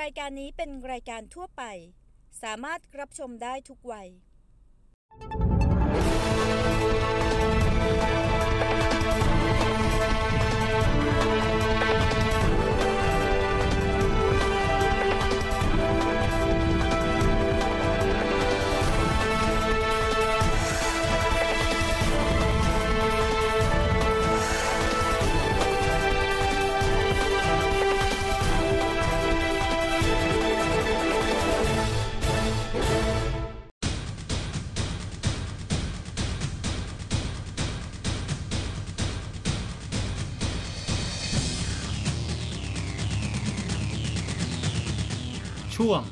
รายการนี้เป็นรายการทั่วไปสามารถรับชมได้ทุกวัยช่วง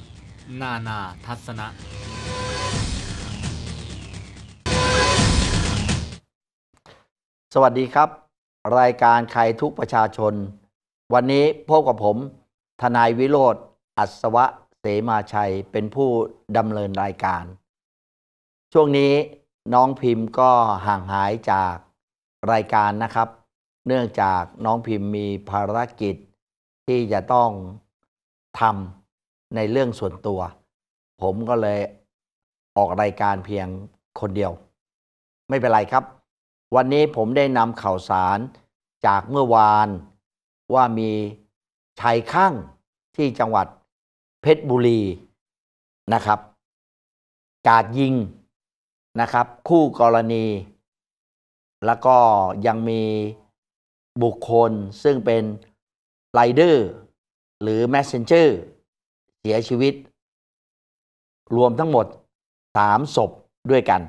นานาทัศนะ สวัสดีครับ รายการใครทุก ประชาชน วันนี้พบกับผม ทนายวิโรธอัศวะ เสมาชัยเป็นผู้ดำเนินรายการ ช่วงนี้น้องพิมพ์ ก็ห่างหายจากรายการนะครับ เนื่องจากน้องพิมพ์ มีภารกิจที่จะต้องทำในเรื่องส่วนตัว ผมก็เลยออกรายการเพียงคนเดียว ไม่เป็นไรครับ วันนี้ผมได้นำข่าวสารจากเมื่อวานว่ามีชายข้างที่จังหวัดเพชรบุรีนะครับกาดยิงนะครับ คู่กรณี แล้วก็ยังมีบุคคลซึ่งเป็นไลเดอร์หรือแสเซนเจอร์เสียชีวิต รวมทั้งหมดสามศพด้วยกัน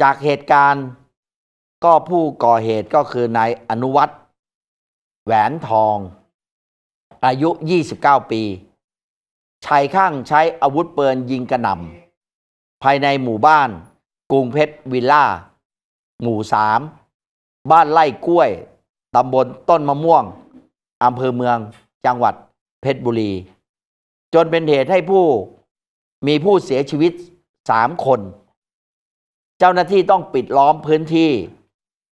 จากเหตุการณ์ ก็ผู้ก่อเหตุก็คือนายอนุวัตรแหวนทอง อายุ 29 ปี ชายข้างใช้อาวุธปืนยิงกระหน่ำภายในหมู่บ้านกรุงเพชรวิลล่า หมู่สาม บ้านไร่กล้วยตำบลต้นมะม่วงอำเภอเมืองจังหวัดเพชรบุรีจนเป็นเหตุให้ผู้มีผู้เสียชีวิตสามคน เจ้าหน้าที่ต้องปิดล้อมพื้นที่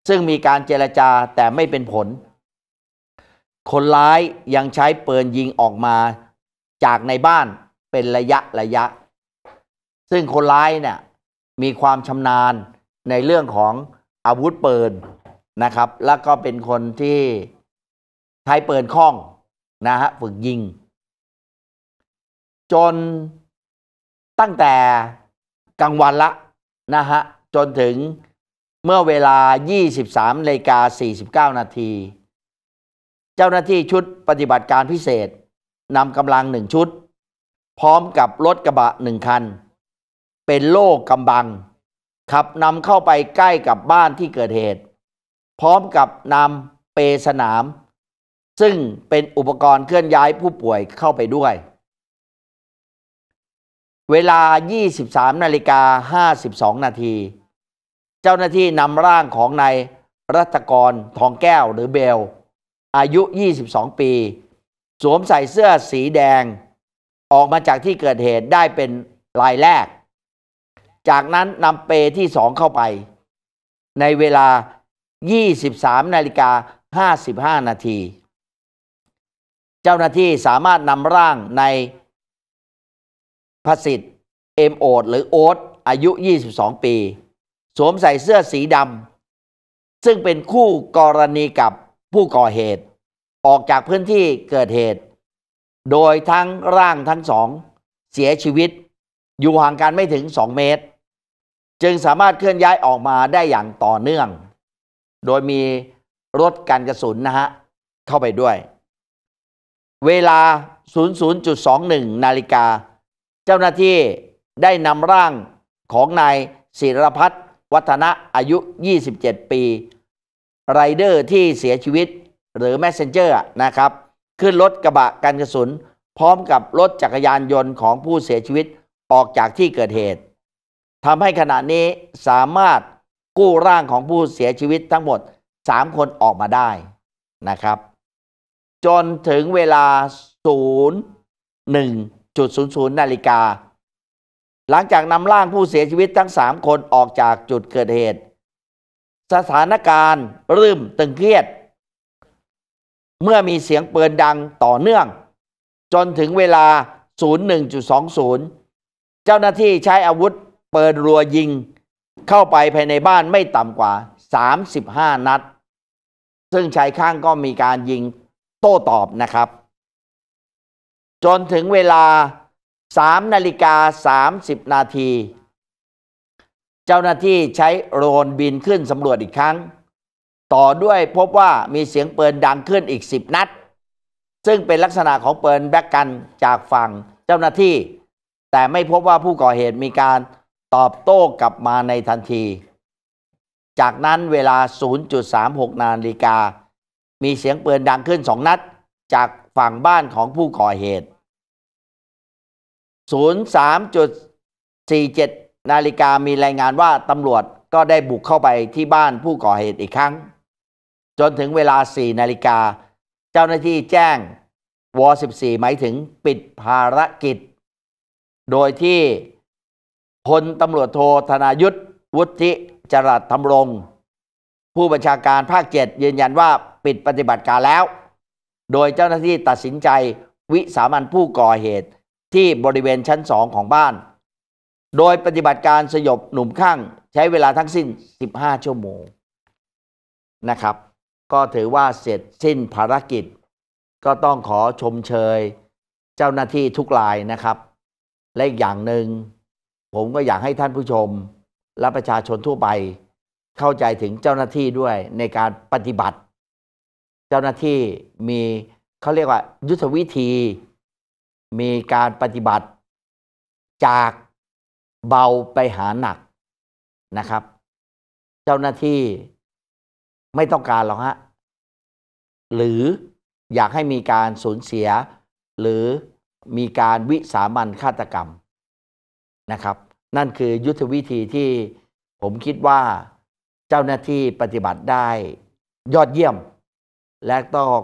ซึ่งมีการเจรจาแต่ไม่เป็นผล คนร้ายยังใช้ปืนยิงออกมา จากในบ้านเป็นระยะระยะ ซึ่งคนร้ายเนี่ยมีความชำนาญในเรื่องของอาวุธปืนนะครับ แล้วก็เป็นคนที่ใช้ปืนคล่อง นะฮะฝึกยิงจนตั้งแต่กลางวันละนะฮะจนถึงเมื่อเวลา 23นาฬิกา49 นาที เจ้าหน้าที่ชุดปฏิบัติการพิเศษนำกำลังหนึ่งชุด พร้อมกับรถกระบะหนึ่งคัน เป็นโล่กำบัง ขับนำเข้าไปใกล้กับบ้านที่เกิดเหตุ พร้อมกับนำเปสนาม ซึ่งเป็นอุปกรณ์เคลื่อนย้ายผู้ป่วยเข้าไปด้วยเวลา 23นาฬิกา52นาที เจ้าหน้าที่นำร่างของนายรัตกรทองแก้วหรือเบล อายุ 22 ปี สวมใส่เสื้อสีแดง ออกมาจากที่เกิดเหตุได้เป็นลายแรก จากนั้นนำเปที่สองเข้าไป ในเวลา 23นาฬิกา55นาที เจ้าหน้าที่สามารถนำร่างในพสิทธิ์เอ็มโอด หรือโอ๊ตอายุ 22 ปี สวมใส่เสื้อสีดำซึ่งเป็นคู่กรณีกับผู้ก่อเหตุออกจากพื้นที่เกิดเหตุ โดยทั้งร่างทั้งสอง เสียชีวิตอยู่ห่างกันไม่ถึง 2 เมตร จึงสามารถเคลื่อนย้ายออกมาได้อย่างต่อเนื่อง โดยมีรถกันกระสุนนะฮะ เข้าไปด้วย เวลา 00.21 นาฬิกาเจ้าหน้าที่ได้นำร่างของนายศิรพัฒน์วัฒนะอายุ 27 ปี ไรเดอร์ที่เสียชีวิตหรือแมสเซนเจอร์นะครับ ขึ้นรถกระบะกันกระสุน พร้อมกับรถจักรยานยนต์ของผู้เสียชีวิตออกจากที่เกิดเหตุทำให้ขณะนี้สามารถกู้ร่างของผู้เสียชีวิตทั้งหมด 3 คนออกมาได้นะครับจนถึงเวลา 0 1 00นาฬิกา หลังจากนำร่างผู้เสียชีวิตทั้งสามคนออกจากจุดเกิดเหตุ สถานการณ์เริ่ม ตึงเครียด เมื่อมีเสียงปืนดังต่อเนื่อง จนถึงเวลา 01.20 เจ้าหน้าที่ใช้อาวุธเปิดรัวยิง เข้าไปภายในบ้านไม่ต่ำกว่า 35 นัด ซึ่งชายข้างก็มีการยิงโต้ตอบนะครับจนถึงเวลาสามนาฬิกาสามสิบนาที เจ้าหน้าที่ใช้โรนบินขึ้นสำรวจอีกครั้ง ต่อด้วยพบว่ามีเสียงเปินดังขึ้นอีกสิบนัด ซึ่งเป็นลักษณะของเปินแบ็กกันจากฝั่งเจ้าหน้าที่ แต่ไม่พบว่าผู้ก่อเหตุมีการตอบโต้กลับมาในทันที จากนั้นเวลา 0.36 นาฬิกา มีเสียงเปินดังขึ้นสองนัดจากฝั่งบ้านของผู้ก่อเหตุ 03.47 นาฬิกามีรายงานว่าตำรวจก็ได้บุกเข้าไปที่บ้านผู้ก่อเหตุอีกครั้ง จนถึงเวลา 4 นาฬิกา เจ้าหน้าที่แจ้งว14 หมายถึงปิดภารกิจ โดยที่พลตำรวจโทธนายุทธวุฒิจรัสธรรมรงผู้บัญชาการภาค 7 ยืนยันว่าปิดปฏิบัติการแล้วโดยเจ้าหน้าที่ตัดสินใจวิสามันผู้ก่อเหตุที่บริเวณชั้นสองของบ้าน โดยปฏิบัติการสยบหนุ่มข้างใช้เวลาทั้งสิ้น 15 ชั่วโมงนะครับ ก็ถือว่าเสร็จสิ้นภารกิจ ก็ต้องขอชมเชยเจ้าหน้าที่ทุกรายนะครับและอีกอย่างหนึ่งผมก็อยากให้ท่านผู้ชม และประชาชนทั่วไป เข้าใจถึงเจ้าหน้าที่ด้วยในการปฏิบัติเจ้าหน้าที่มีเขาเรียกว่ายุทธวิธี มีการปฏิบัติ จากเบาไปหาหนักนะครับ เจ้าหน้าที่ไม่ต้องการหรอกฮะหรืออยากให้มีการสูญเสีย หรือมีการวิสามันฆาตกรรมนะครับ นั่นคือยุทธวิธีที่ผมคิดว่าเจ้าหน้าที่ปฏิบัติได้ยอดเยี่ยมและต้อง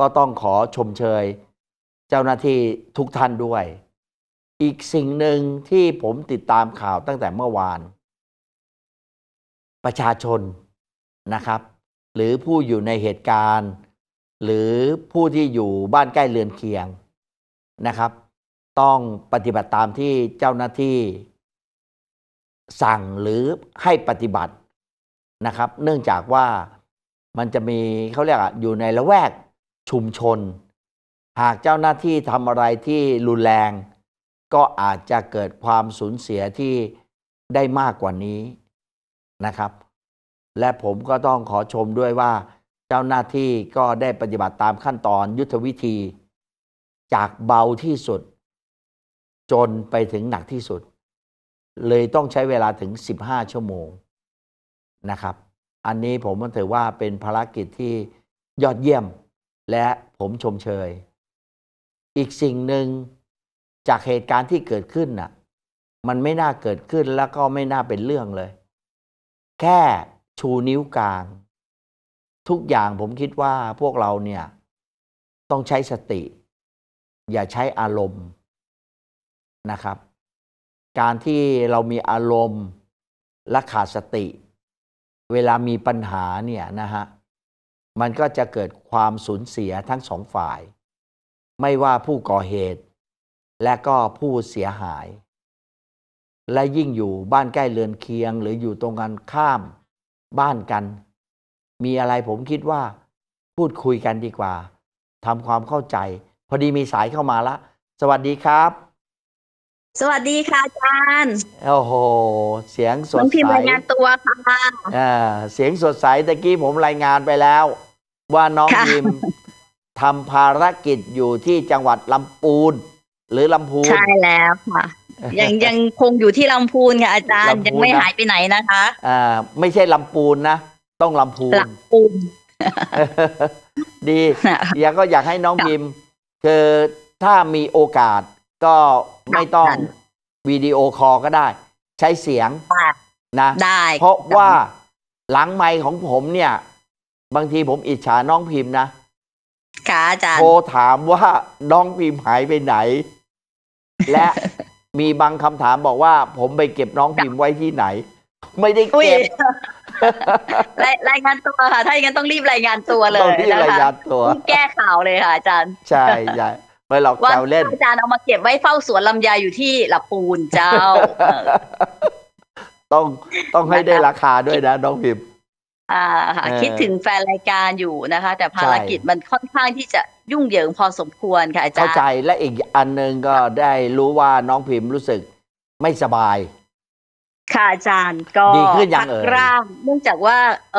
ก็ต้องขอชมเชยเจ้าหน้าที่ทุกท่านด้วย อีกสิ่งหนึ่งที่ผมติดตามข่าวตั้งแต่เมื่อวาน ประชาชนนะครับ หรือผู้อยู่ในเหตุการณ์ หรือผู้ที่อยู่บ้านใกล้เรือนเคียงนะครับ ต้องปฏิบัติตามที่เจ้าหน้าที่ สั่งหรือให้ปฏิบัตินะครับ เนื่องจากว่ามันจะมีเขาเรียกอะอยู่ในละแวกชุมชน หากเจ้าหน้าที่ทำอะไรที่รุนแรง ก็อาจจะเกิดความสูญเสียที่ได้มากกว่านี้นะครับ และผมก็ต้องขอชมด้วยว่า เจ้าหน้าที่ก็ได้ปฏิบัติตามขั้นตอนยุทธวิธี จากเบาที่สุดจนไปถึงหนักที่สุด เลยต้องใช้เวลาถึง 15 ชั่วโมงนะครับอันนี้ผมถือว่าเป็นภารกิจที่ยอดเยี่ยม และผมชมเชย อีกสิ่งหนึ่งจากเหตุการณ์ที่เกิดขึ้นน่ะ มันไม่น่าเกิดขึ้นแล้วก็ไม่น่าเป็นเรื่องเลย แค่ชูนิ้วกลาง ทุกอย่างผมคิดว่าพวกเราเนี่ย ต้องใช้สติ อย่าใช้อารมณ์นะครับ การที่เรามีอารมณ์และขาดสติเวลามีปัญหาเนี่ยนะฮะ มันก็จะเกิดความสูญเสียทั้งสองฝ่าย ไม่ว่าผู้ก่อเหตุ และก็ผู้เสียหาย และยิ่งอยู่บ้านใกล้เรือนเคียงหรืออยู่ตรงกันข้ามบ้านกัน มีอะไรผมคิดว่า พูดคุยกันดีกว่า ทำความเข้าใจ พอดีมีสายเข้ามาละ สวัสดีครับสวัสดีค่ะอาจารย์โอ้โหเสียงสดใสผมพิมพ์รายงานตัวค่ะอ่าเสียงสดใสตะกี้ผมรายงานไปแล้ว ว่าน้องพิมพ์ทำภารกิจอยู่ที่จังหวัดลำปูนหรือลำพูนใช่แล้วค่ะ ยังยังคงอยู่ที่ลำพูนค่ะอาจารย์ยังไม่หายไปไหนนะคะอ่าไม่ใช่ลำปูนนะต้องลำพูนลำปูนดีอยากก็อยากให้น้องพิมพ์คือถ้ามีโอกาสก็ไม่ต้องวิดีโอคอลก็ได้ ใช้เสียงนะได้เพราะว่าหลังไมค์ของผมเนี่ย บางทีผมอิจฉาน้องพิมพ์นะค่ะอาจารย์โทรถามว่าน้องพิมพ์หายไปไหน และมีบางคำถามบอกว่า ผมไปเก็บน้องพิมพ์ไว้ที่ไหน ไม่ได้เก็บรายงานตัวค่ะ ถ้าอย่างนั้นต้องรีบรายงานตัวเลยต้องรีบรายงานตัวแก้ข่าวเลยค่ะอาจารย์ ใช่ใช่ไม่หรอกแซวเล่นอาจารย์เอามาเก็บไว้เฝ้าสวนลำไยอยู่ที่ละปูนเจ้าต้องต้องให้ได้ราคาด้วยนะน้องพิมอ่าค่ะคิดถึงแฟนรายการอยู่นะคะ แต่ภารกิจมันค่อนข้างที่จะยุ่งเหยิงพอสมควรค่ะอาจารย์เข้าใจและอีกอันหนึ่งก็ได้รู้ว่าน้องพิมรู้สึกไม่สบาย ค่ะอาจารย์ก็ดีขึยักร่างเนื่องจากว่าเอ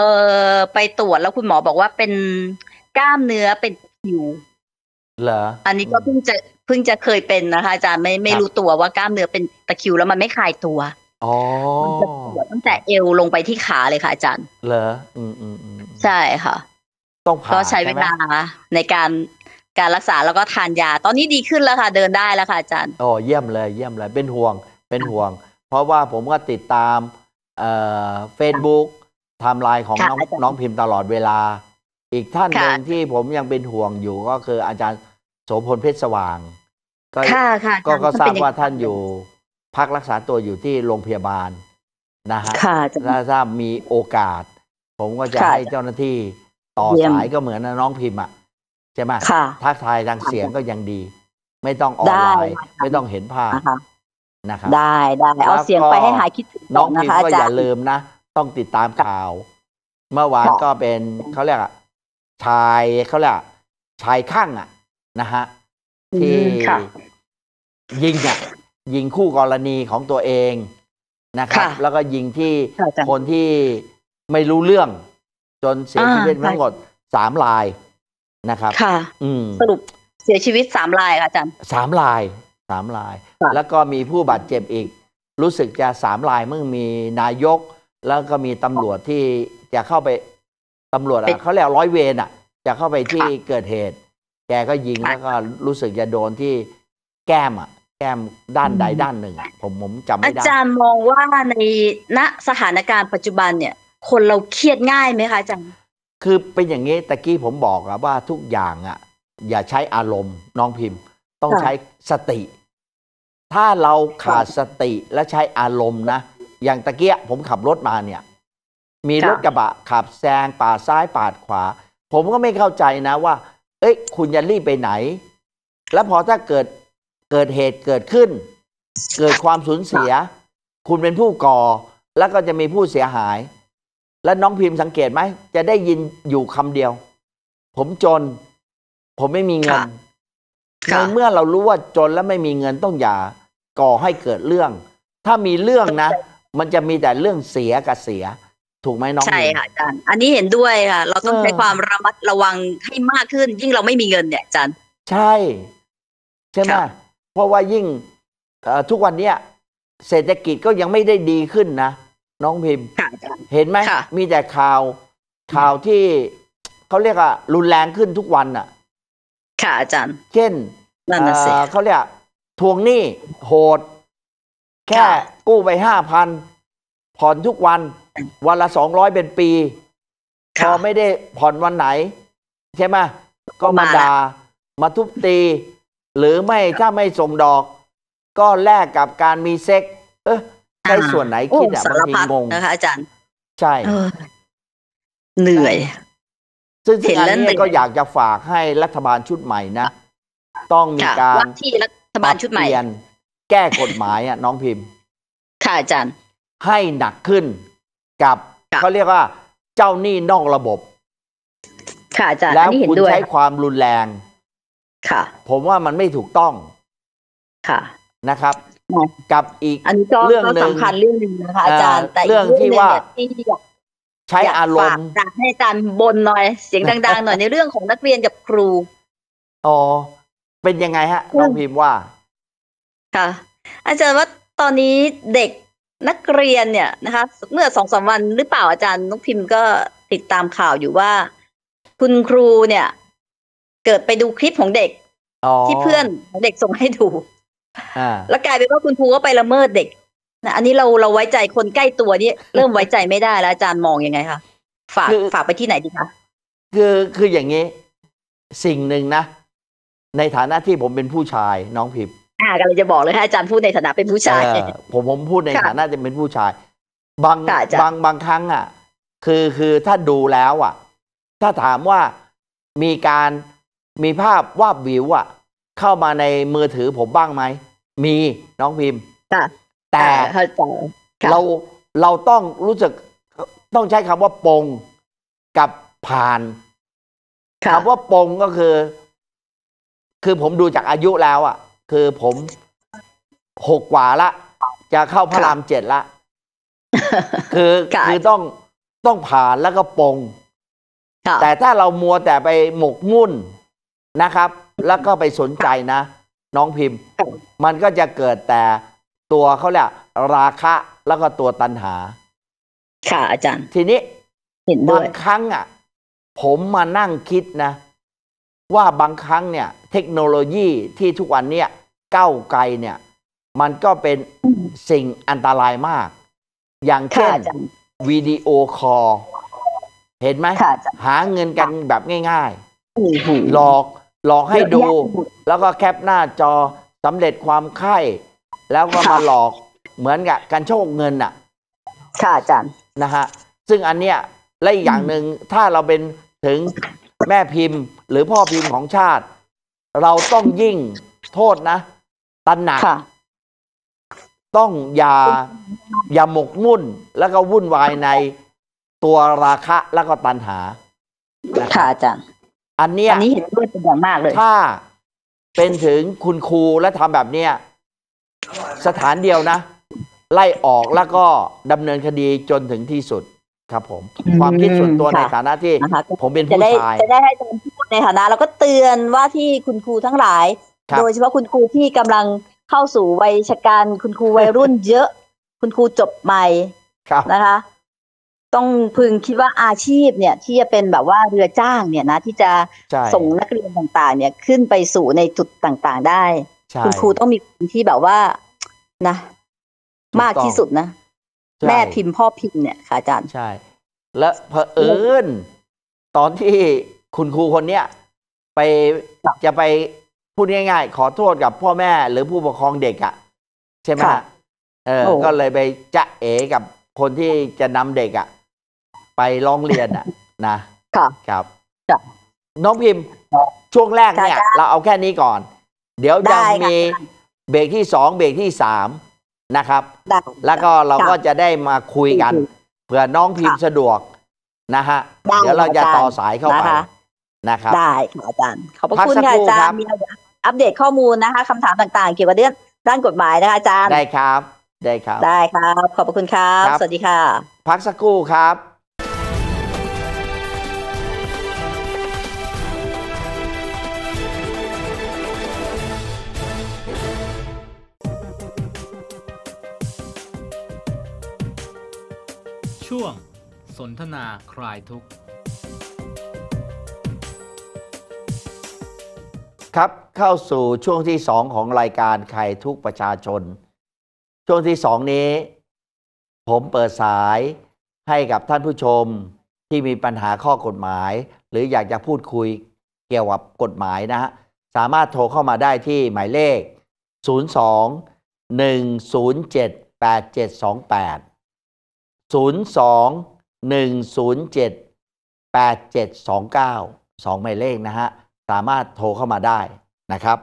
อไปตรวจแล้วคุณหมอบอกว่าเป็นกล้ามเนื้อเป็นผิวหรออันนี้ก็เพิ่งจะเพิ่งจะเคยเป็นนะคะอาจารย์ไม่ไม่รู้ตัวว่ากล้ามเนื้อเป็นตะคิวแล้วมันไม่คลายตัวอ๋อตั้งแต่เอวลงไปที่ขาเลยค่ะอาจารย์ เหรออืมอืมอืมใช่ค่ะต้องผ่าก็ใช้เวลาในการการรักษาแล้วก็ทานยาตอนนี้ดีขึ้นแล้วค่ะ เดินได้แล้วค่ะอาจารย์อ๋อเยี่ยมเลย เยี่ยมเลยเป็นห่วงเป็นห่วง เพราะว่าผมก็ติดตามเอ่อเฟซบุ๊กไทม์ไลน์ของน้องน้องพิมพ์ตลอดเวลาอีกท่านหนึ่งที่ผมยังเป็นห่วงอยู่ก็คืออาจารย์โสพลเพชรสว่างก็ก็ก็ทราบว่าท่านอยู่ พักรักษาตัวอยู่ที่โรงพยาบาลนะฮะถ้าทราบมีโอกาส ผมก็จะให้เจ้าหน้าที่ต่อสายก็เหมือนน้องพิมพ์อ่ะใช่ไหมทักทายทางเสียงก็ยังดี ไม่ต้องออนไลน์ไม่ต้องเห็นภาพนะครับได้ได้เอาเสียงไปให้หายคิดถึงน้องพิมพ์ก็อย่าลืมนะต้องติดตามข่าว เมื่อวานก็เป็นเขาเรียกอะชายเขาแหละชายข้างอ่ะนะฮะที่ยิงอ่ะยิงคู่กรณีของตัวเองนะครับแล้วก็ยิงที่คนที่ไม่รู้เรื่อง จนเสียชีวิตทั้งหมดสามลายนะครับค่ะอืม สรุปเสียชีวิตสามลายค่ะอาจารย์สามลายสามลาย แล้วก็มีผู้บาดเจ็บอีก รู้สึกจะสามลายเมื่อมีนายก แล้วก็มีตำรวจที่จะเข้าไปตำรวจเขาเรียกร้อยเวรอ่ะจะเข้าไปที่เกิดเหตุ แกก็ยิงแล้วก็รู้สึกจะโดนที่แก้มอ่ะแก้มด้านใดด้านหนึ่ง ผมผมจำไม่ได้อาจารย์มองว่า ในณสถานการณ์ปัจจุบันเนี่ย คนเราเครียดง่ายไหมคะอาจารย์คือเป็นอย่างนี้ตะกี้ผมบอกว่าทุกอย่างอะอย่าใช้อารมณ์น้องพิมพ์ ต้องใช้สติ ถ้าเราขาดสติและใช้อารมณ์นะอย่างตะเกียผมขับรถมาเนี่ยมีรถกระบะ ขับแซงปาดซ้ายปาดขวา ผมก็ไม่เข้าใจนะว่า เอ้ยคุณจะรีบไปไหน แล้วพอถ้าเกิดเกิดเหตุเกิดขึ้น เกิดความสูญเสีย คุณเป็นผู้ก่อแล้วก็จะมีผู้เสียหาย และน้องพิมพ์สังเกตไหม จะได้ยินอยู่คำเดียว ผมจน ผมไม่มีเงินในเมื่อเรารู้ว่าจนแล้วไม่มีเงินต้องอย่า ก่อให้เกิดเรื่อง ถ้ามีเรื่องนะ มันจะมีแต่เรื่องเสียกับเสียถูกไหมน้องใช่ค่ะอาจารย์ อันนี้เห็นด้วยค่ะ เราต้องใช้ความระมัดระวังให้มากขึ้น ยิ่งเราไม่มีเงินเนี่ยอาจารย์ ใช่ ใช่ไหมเพราะว่ายิ่งทุกวันเนี้ยเศรษฐกิจก็ยังไม่ได้ดีขึ้นนะน้องพิมพ์ เห็นไหมมีแต่ข่าวข่าวที่เขาเรียกอะรุนแรงขึ้นทุกวันอะค่ะอาจารย์ เช่นเขาเรียกทวงหนี้โหด แค่กู้ไปห้าพันผ่อนทุกวันวันละสองร้อยเป็นปี พอไม่ได้ผ่อนวันไหน ใช่ไหมก็มาด่ามาทุบตี หรือไม่ถ้าไม่ส่งดอก ก็แลกกับการมีเซ็กเออใช้ส่วนไหนคิดอะบางทีงงนะคะอาจารย์ ใช่ เหนื่อย ซึ่งที่นี้ก็อยากจะฝากให้รัฐบาลชุดใหม่นะ ต้องมีการวที่รัฐบาลชุดใหม่แก้กฎหมายอ่ะ น้องพิมพ์ ค่ะอาจารย์ ให้หนักขึ้นกับเขาเรียกว่า เจ้าหนี้นอกระบบ ค่ะอาจารย์แล้วคุณใช้ความรุนแรง ค่ะ ผมว่ามันไม่ถูกต้อง ค่ะ นะครับ กับอีกอนนเรื่องสำคัญเรื่องหนึ่งนะคะอาจารย์ แต่เรื่องที่ว่าใช้อารมณ์ให้อาจารย์บนหน่อย เสียงดังๆ หน่อยในเรื่องของนักเรียนกับครู อ๋อ เป็นยังไงฮะน้องพิมพ์ว่า ค่ะ อาจารย์ว่าตอนนี้เด็กนักเรียนเนี่ยนะคะเมื่อสองสามวันหรือเปล่าอาจารย์นกพิมพ์ก็ติดตามข่าวอยู่ว่าคุณครูเนี่ยเกิดไปดูคลิปของเด็กที่เพื่อนของเด็กส่งให้ดูแล้วกลายเป็นว่าคุณครูก็ไปละเมิดเด็กนะอันนี้เราเราไว้ใจคนใกล้ตัวนี่เริ่มไว้ใจไม่ได้แล้ว อาจารย์มองยังไงคะฝากฝากไปที่ไหนดีคะคือคืออย่างนี้ สิ่งหนึ่งนะในฐานะที่ผมเป็นผู้ชายน้องพิมพ์ค่ะกำลังจะบอกเลยฮะอาจารย์พูดในฐานะเป็นผู้ชายผมผมพูดในฐานะจะเป็นผู้ชาย บางบางบางครั้ง อ่ะ คือคือถ้าดูแล้วอ่ะ ถ้าถามว่ามีการมีภาพวาบวิวอ่ะเข้ามาในมือถือผมบ้างไหม มีน้องพิมพ์ แต่เราเราต้องรู้สึกต้องใช้คำว่าปงกับผ่านคำว่าปงก็คือ คือผมดูจากอายุแล้วอ่ะคือผมหกกว่าละ จะเข้าพระรามเจ็ดละ คือคือต้องต้องผ่านแล้วก็ปงแต่ถ้าเรามัวแต่ไปหมกมุ่นนะครับ แล้วก็ไปสนใจนะน้องพิมพ์ มันก็จะเกิดแต่ตัวเขาแหละราคะแล้วก็ตัวตันหา ค่ะอาจารย์ ทีนี้เห็นด้วยบางครั้งอ่ะ ผมมานั่งคิดนะ ว่าบางครั้งเนี่ยเทคโนโลยีที่ทุกวันเนี่ยก้าไกลเนี่ยมันก็เป็นสิ่งอันตรายมาก อย่างเช่นวิดีโอคอลเห็นไหมหาเงินกันแบบง่ายๆ หลอกหลอกให้ดู แล้วก็แคปหน้าจอสำเร็จความไข้แล้วก็มาหลอกเหมือนกับการโชคเงินอ่ะค่ะอาจารย์นะฮะซึ่งอันเนี้ยและอีกอย่างหนึ่งถ้าเราเป็นถึงแม่พิมพ์ หรือพ่อพิมพ์ของชาติ เราต้องยิ่งโทษนะตันหนักต้องอย่าอย่าหมกมุ่นแล้วก็วุ่นวายในตัวราคะแล้วก็ตันหาค่ะอาจารย์อันเนี้ยอันนี้เห็นด้วยเป็นอย่างมากเลยถ้าเป็นถึงคุณครูและทำแบบเนี้ยสถานเดียวนะ ไล่ออกแล้วก็ดำเนินคดีจนถึงที่สุด ครับ ผม ความคิดส่วนตัวในฐานะที่ผมเป็นผู้ชายจะได้ให้ตารพูดในฐานะแล้วก็เตือนว่าที่คุณครูทั้งหลายโดยเฉพาะคุณครูที่กำลังเข้าสู่วัยชะการคุณครูวัยรุ่นเยอะ คุณครูจบใหม่นะคะ ต้องพึงคิดว่าอาชีพเนี่ย ที่จะเป็นแบบว่าเรือจ้างเนี่ยนะ ที่จะส่งนักเรียนต่างๆเนี่ยขึ้นไปสู่ในจุดต่างๆ ได้ คุณครูต้องมีคนที่แบบว่านะ มากที่สุดนะ แม่พิมพ์พ่อพิมพ์เนี่ยค่ะอาจารย์ใช่ และเผอิญตอนที่คุณครูคนเนี้ยไปจะไปพูดง่ายๆขอโทษกับพ่อแม่หรือผู้ปกครองเด็กอะ่ะใช่ไหมเออ ก็เลยไปจะเอกับคนที่จะนำเด็กอะ่ะไปร้องเรียนอะ่ะ นะค่ะครับ น้องพิมพ์ ช่วงแรกเนี่ยเราเอาแค่นี้ก่อน เดี๋ยวยังะมีเบรกที่สองเบรกที่สามนะครับ แล้วก็เราก็จะได้มาคุยกันเผื่อน้องพิมพ์สะดวกนะฮะเดี๋ยวเราจะต่อสายเข้าไปนะครับได้ค่ะอาจารย์ขอบคุณค่ะอาจารย์อัปเดตข้อมูลนะคะคำถามต่างๆเกี่ยวกับเรื่องด้านกฎหมายนะคะอาจารย์ได้ครับ ได้ครับได้ครับ ขอบพระคุณครับ สวัสดีค่ะพักสักครู่ครับ ช่วง สนทนาคลายทุกข์ ครับเข้าสู่ช่วงที่สองของรายการ ใครทุกประชาชน ช่วงที่สองนี้ ผมเปิดสายให้กับท่านผู้ชมที่มีปัญหาข้อกฎหมาย หรืออยากจะพูดคุยเกี่ยวกับกฎหมายนะฮะสามารถโทรเข้ามาได้ที่หมายเลข 02 107 8728 02 107 8729 2หมายเลขนะฮะสามารถโทรเข้ามาได้ะครับ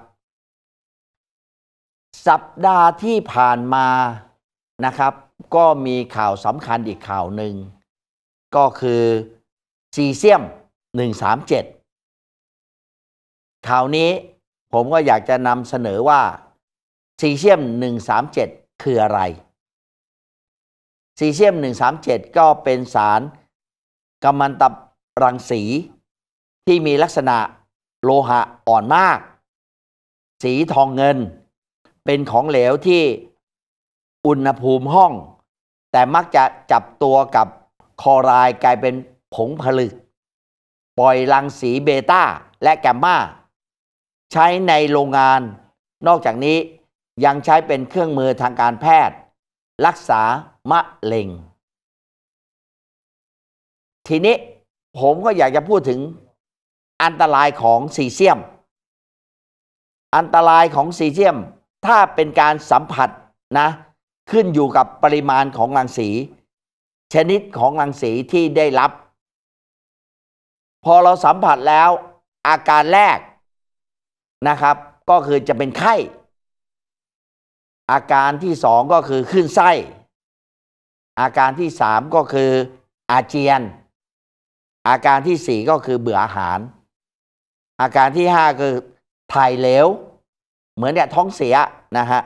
สัปดาห์ที่ผ่านมานะครับ ก็มีข่าวสำคัญอีกข่าวหนึ่งก็คือซีเซียม 137 ข่าวนี้ผมก็อยากจะนำเสนอว่าซีเซียม 137 คืออะไรซีเซียม 137 ก็เป็นสารกัมมันตรังสีที่มีลักษณะโลหะอ่อนมากสีทองเงิน เป็นของเหลวที่อุณหภูมิห้อง แต่มักจะจับตัวกับคอรายกลายเป็นผงผลึกปล่อยรังสีเบต้าและแกมมาใช้ในโรงงานนอกจากนี้ยังใช้เป็นเครื่องมือทางการแพทย์ รักษามะเร็งทีนี้ผมก็อยากจะพูดถึงอันตรายของซีเซียมอันตรายของซีเซียมถ้าเป็นการสัมผัสนะขึ้นอยู่กับปริมาณของรังสี ชนิดของรังสีที่ได้รับ พอเราสัมผัสแล้วอาการแรกนะครับก็คือจะเป็นไข้ อาการที่สองก็คือขึ้นไส้ อาการที่สามก็คืออาเจียน อาการที่สี่ก็คือเบื่ออาหาร อาการที่ห้าคือถ่ายเหลวเหมือนเนี่ยท้องเสียนะฮะ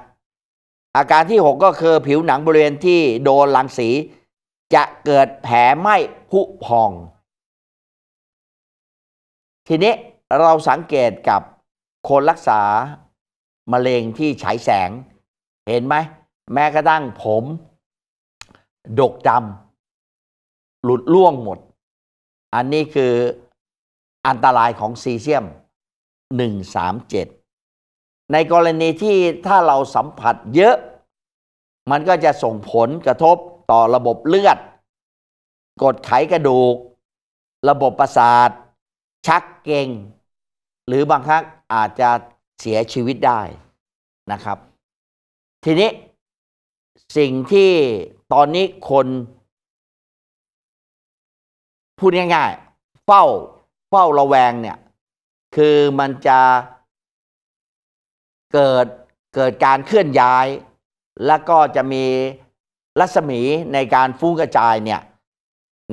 อาการที่ 6 ก็คือผิวหนังบริเวณที่โดนรังสีจะเกิดแผลไหม้ผุพอง ทีนี้เราสังเกตกับคนรักษา มะเร็งที่ฉายแสง เห็นไหม แม้กระทั่งผม ดกดำหลุดล่วงหมด อันนี้คืออันตรายของซีเซียม137 ในกรณีที่ถ้าเราสัมผัสเยอะ มันก็จะส่งผลกระทบต่อระบบเลือดกดไขกระดูก ระบบประสาท ชักเกร็งหรือบางครั้งอาจจะเสียชีวิตได้นะครับ ทีนี้สิ่งที่ตอนนี้คน พูดง่ายๆเฝ้าเฝ้าระแวงเนี่ยคือมันจะเกิดเกิดการเคลื่อนย้าย แล้วก็จะมีรัศมีในการฟุ้งกระจายเนี่ย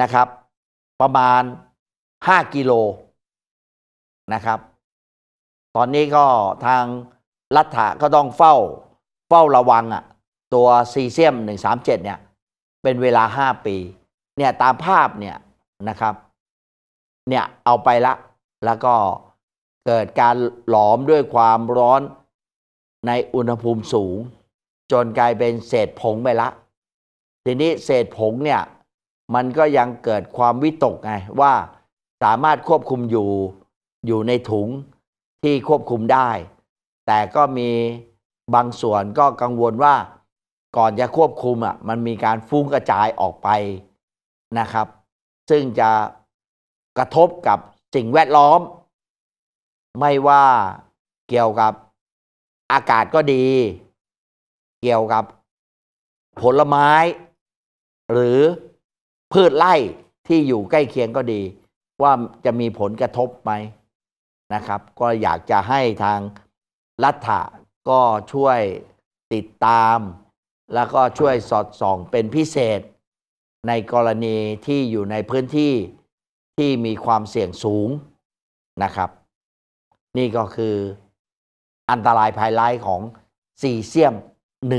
นะครับ ประมาณ 5กิโลนะครับ ตอนนี้ก็ทางรัฐะก็ต้องเฝ้าเฝ้าระวังอ่ะตัวซีเซียม 137เนี่ย เป็นเวลา 5 ปี เนี่ยตามภาพเนี่ยนะครับเนี่ยเอาไปละแล้วก็เกิดการหลอมด้วยความร้อนในอุณหภูมิสูง จนกลายเป็นเศษผงไปละ ทีนี้เศษผงเนี่ยมันก็ยังเกิดความวิตกไงว่าสามารถควบคุมอยู่อยู่ในถุงที่ควบคุมได้ แต่ก็มีบางส่วนก็กังวลว่า ก่อนจะควบคุมอ่ะมันมีการฟุ้งกระจายออกไปนะครับ ซึ่งจะกระทบกับสิ่งแวดล้อมไม่ว่าเกี่ยวกับอากาศก็ดี เกี่ยวกับผลไม้ หรือพืชไร่ที่อยู่ใกล้เคียงก็ดี ว่าจะมีผลกระทบไหมนะครับ ก็อยากจะให้ทางรัฐะก็ช่วยติดตาม แล้วก็ช่วยสอดส่องเป็นพิเศษ ในกรณีที่อยู่ในพื้นที่ที่มีความเสี่ยงสูงนะครับนี่ก็คืออันตรายภายไลา์ของซีเซียม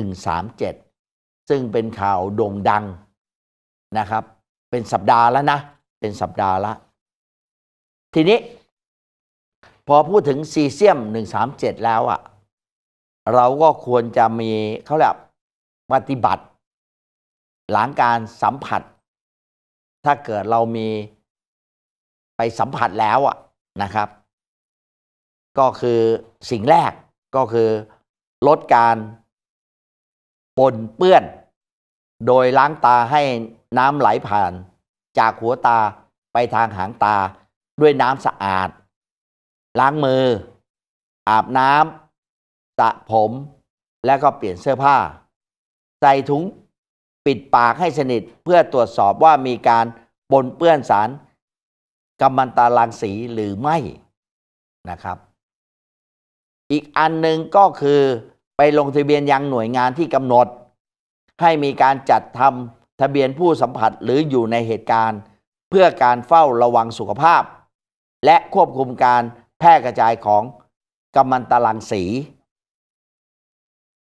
137 ซึ่งเป็นข่าวโด่งดังนะครับ เป็นสัปดาห์แล้วนะ เป็นสัปดาห์ละ ทีนี้พอพูดถึงซีเซียม 137 แล้วอะ่ะ เราก็ควรจะมีเขาเรียกปฏิบัติ หลังการสัมผัส ถ้าเกิดเรามีไปสัมผัสแล้วอะ่ะนะครับก็คือสิ่งแรกก็คือ ลดการปนเปื้อน โดยล้างตาให้น้ำไหลผ่านจากหัวตาไปทางหางตาด้วยน้ำสะอาด ล้างมือ อาบน้ำตะผม และก็เปลี่ยนเสื้อผ้าใส่ถุงปิดปากให้สนิทเพื่อตรวจสอบว่ามีการปนเปื้อนสารกัมมันตารังสีหรือไม่นะครับอีกอันหนึ่งก็คือไปลงทะเบียนยังหน่วยงานที่กำหนด ให้มีการจัดทำทะเบียนผู้สัมผัสหรืออยู่ในเหตุการณ์ เพื่อการเฝ้าระวังสุขภาพ และควบคุมการแพร่กระจายของกำมันตรังสี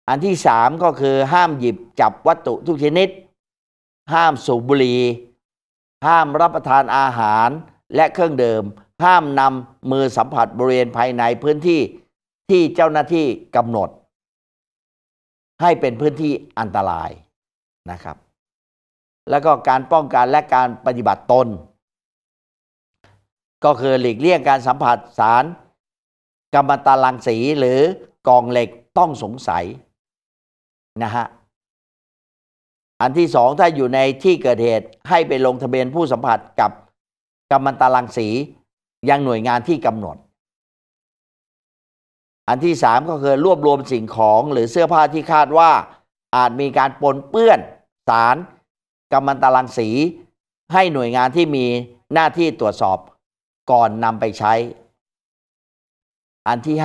อันที่สามก็คือห้ามหยิบจับวัตถุทุกชนิด ห้ามสูบบุหรี่ห้ามรับประทานอาหารและเครื่องดื่มห้ามนำมือสัมผัสบริเวณภายในพื้นที่ที่เจ้าหน้าที่กำหนด ให้เป็นพื้นที่อันตรายนะครับ แล้วก็การป้องกันและการปฏิบัติตนก็คือหลีกเลี่ยงการสัมผัสสารกัมมันตรังสีหรือกองเหล็กต้องสงสัยนะฮะอันที่สองถ้าอยู่ในที่เกิดเหตุให้ไปลงทะเบียนผู้สัมผัสกับกัมมันตรังสียังหน่วยงานที่กำหนดอันที่ 3 ก็คือรวบรวมสิ่งของหรือเสื้อผ้าที่คาดว่า อาจมีการปนเปื้อนสารกัมมันตรังสี ให้หน่วยงานที่มีหน้าที่ตรวจสอบก่อนนำไปใช้ อันที่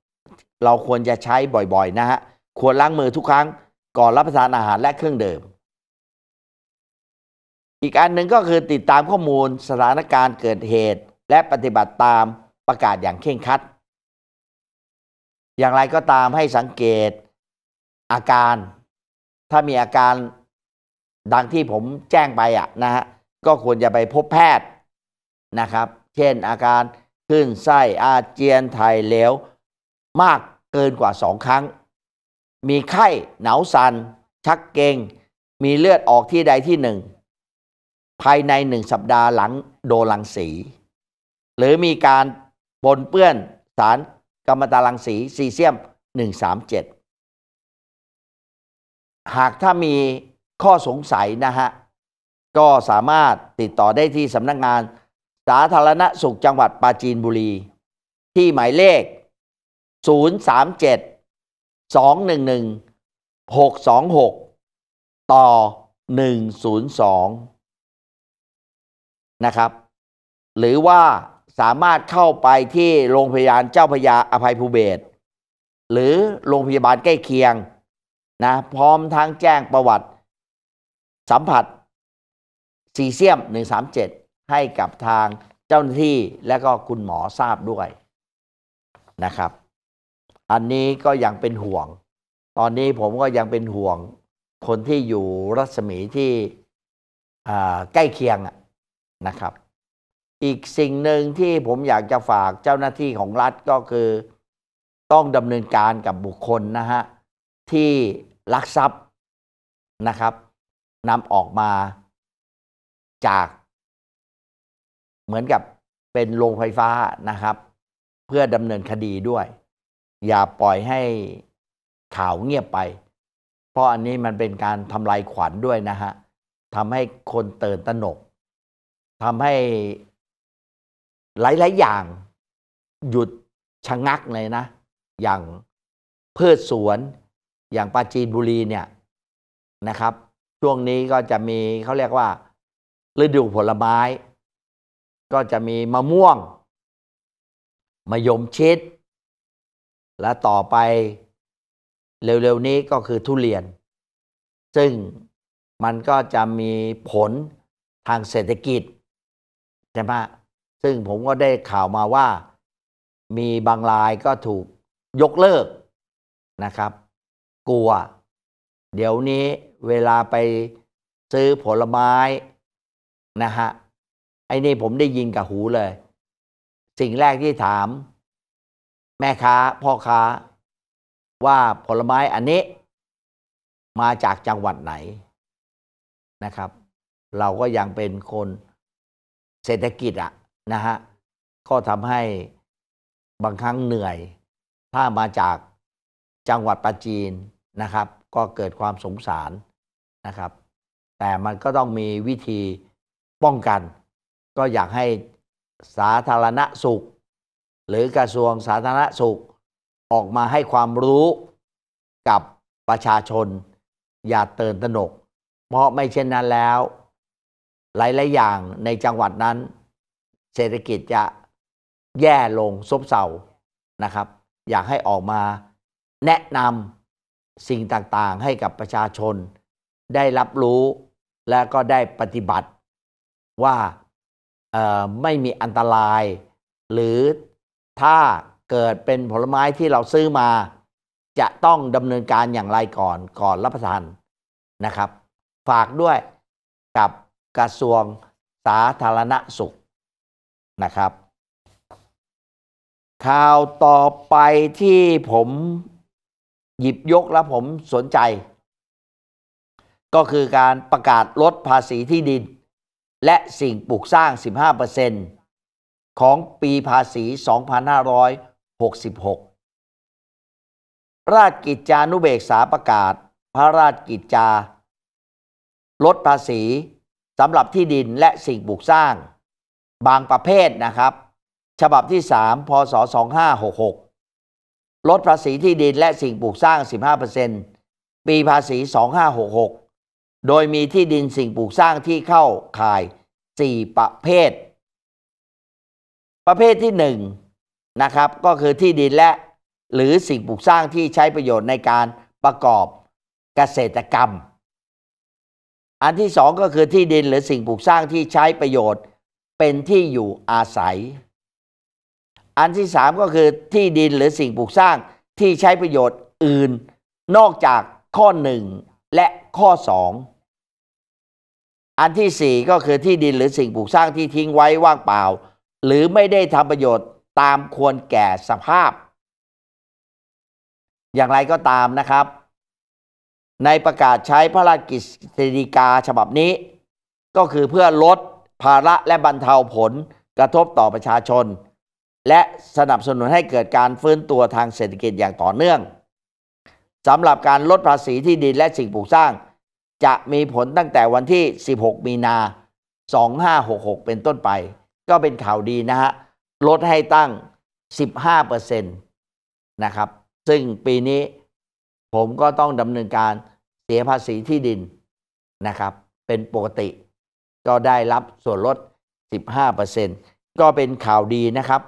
5 เราควรจะใช้บ่อยๆนะฮะ ควรล้างมือทุกครั้งก่อนรับประทานอาหารและเครื่องดื่มอีกอันหนึ่งก็คือติดตามข้อมูลสถานการณ์เกิดเหตุ และปฏิบัติตามประกาศอย่างเคร่งครัดอย่างไรก็ตามให้สังเกตอาการ ถ้ามีอาการดังที่ผมแจ้งไปอ่ะนะฮะก็ควรจะไปพบแพทย์นะครับ เช่นอาการขึ้นไส้อาเจียนถ่ายเหลวมากเกินกว่าสองครั้ง มีไข้ หนาวสัน่นชักเกง็งมีเลือดออกที่ใดที่หนึ่ง ภายในหนึ่งสัปดาห์หลังโดนังสี หรือมีการปนเปื้อนสารกัมมันตรังสีซีเซียม 137 หากถ้ามีข้อสงสัยนะฮะก็สามารถติดต่อได้ที่สำนักงงาน สาธารณสุขจังหวัดปราจีนบุรี ที่หมายเลข 037 211 626ต่อ102นะครับ หรือว่าสามารถเข้าไปที่โรงพยาบาลเจ้าพยาอภัยภูเบศหรือโรงพยาบาลใกล้เคียงนะ พร้อมทั้งแจ้งประวัติสัมผัสซีเซียม 137 ให้กับทางเจ้าหน้าที่และก็คุณหมอทราบด้วยนะครับ อันนี้ก็ยังเป็นห่วง ตอนนี้ผมก็ยังเป็นห่วงคนที่อยู่รัศมีที่ใกล้เคียงนะครับอีกสิ่งหนึ่งที่ผมอยากจะฝากเจ้าหน้าที่ของรัฐก็คือ ต้องดำเนินการกับบุคคลนะฮะที่ลักทรัพย์นะครับนำออกมา จาก เหมือนกับเป็นโรงไฟฟ้านะครับ เพื่อดำเนินคดีด้วย อย่าปล่อยให้ข่าวเงียบไป เพราะอันนี้มันเป็นการทำลายขวัญด้วยนะฮะทำให้คนเตื่นตระหนกทำให้หลาย ๆ อย่างหยุดชะงักเลยนะ อย่างเพืชสวน อย่างปาจีนบุรีเนี่ยนะครับ ช่วงนี้ก็จะมีเขาเรียกว่า ฤดูผลไม้ ก็จะมีมะม่วง มะยมชิด และต่อไปเร็ว ๆ นี้ก็คือทุเรียน ซึ่งมันก็จะมีผลทางเศรษฐกิจใช่ไหมซึ่งผมก็ได้ข่าวมาว่า มีบางรายก็ถูกยกเลิกนะครับ กลัว เดี๋ยวนี้เวลาไปซื้อผลไม้นะฮะไอ้นี่ผมได้ยินกับหูเลย สิ่งแรกที่ถามแม่ค้าพ่อค้า ว่าผลไม้อันนี้มาจากจังหวัดไหนนะครับ เราก็ยังเป็นคนเศรษฐกิจอะนะฮะก็ทำให้บางครั้งเหนื่อยถ้ามาจากจังหวัดปราจีนนะครับ ก็เกิดความสงสารนะครับ แต่มันก็ต้องมีวิธีป้องกัน ก็อยากให้สาธารณสุข หรือกระทรวงสาธารณสุขออกมาให้ความรู้กับประชาชนอย่าเตือนตนก เพราะไม่เช่นนั้นแล้วหลายๆอย่างในจังหวัดนั้นเศรษฐกิจจะแย่ลงซบเซานะครับ อยากให้ออกมาแนะนำสิ่งต่างๆ ให้กับประชาชน ได้รับรู้และก็ได้ปฏิบัติว่าไม่มีอันตราย หรือถ้าเกิดเป็นผลไม้ที่เราซื้อมา จะต้องดำเนินการอย่างไรก่อนก่อนรับประทานนะครับ ฝากด้วยกับกระทรวงสาธารณสุขนะครับข่าวต่อไปที่ผมหยิบยกและผมสนใจ ก็คือการประกาศลดภาษีที่ดิน และสิ่งปลูกสร้าง 15%ของปีภาษี 2566 ราชกิจจานุเบกษาประกาศพระราชกิจจา ลดภาษีสำหรับที่ดินและสิ่งปลูกสร้างบางประเภทนะครับ ฉบับที่ 3พศ2566ลดภาษีที่ดินและสิ่งปลูกสร้าง 15%ปีภาษี 2566 โดยมีที่ดินสิ่งปลูกสร้างที่เข้าข่าย 4 ประเภท ประเภทที่1นะครับก็คือที่ดินและหรือสิ่งปลูกสร้างที่ใช้ประโยชน์ในการประกอบเกษตรกรรม อันที่2ก็คือที่ดินหรือสิ่งปลูกสร้างที่ใช้ประโยชน์เป็นที่อยู่อาศัย อันที่สามก็คือที่ดินหรือสิ่งปลูกสร้างที่ใช้ประโยชน์อื่น นอกจากข้อหนึ่งและข้อสอง อันที่สี่ก็คือที่ดินหรือสิ่งปลูกสร้างที่ทิ้งไว้ว่างเปล่า หรือไม่ได้ทำประโยชน์ตามควรแก่สภาพ อย่างไรก็ตามนะครับ ในประกาศใช้พระราชกิจสิกาฉบับนี้ ก็คือเพื่อลดภาระและบรรเทาผลกระทบต่อประชาชน และสนับสนุนให้เกิดการฟื้นตัวทางเศรษฐกิจอย่างต่อเนื่องสำหรับการลดภาษีที่ดินและสิ่งปลูกสร้าง จะมีผลตั้งแต่วันที่ 16มีนา 2566 เป็นต้นไป ก็เป็นข่าวดีนะฮะ ลดให้ตั้ง 15%นะครับ ซึ่งปีนี้ผมก็ต้องดำเนินการเสียภาษีที่ดินนะครับ เป็นปกติก็ได้รับส่วนลด 15%ก็เป็นข่าวดีนะครับ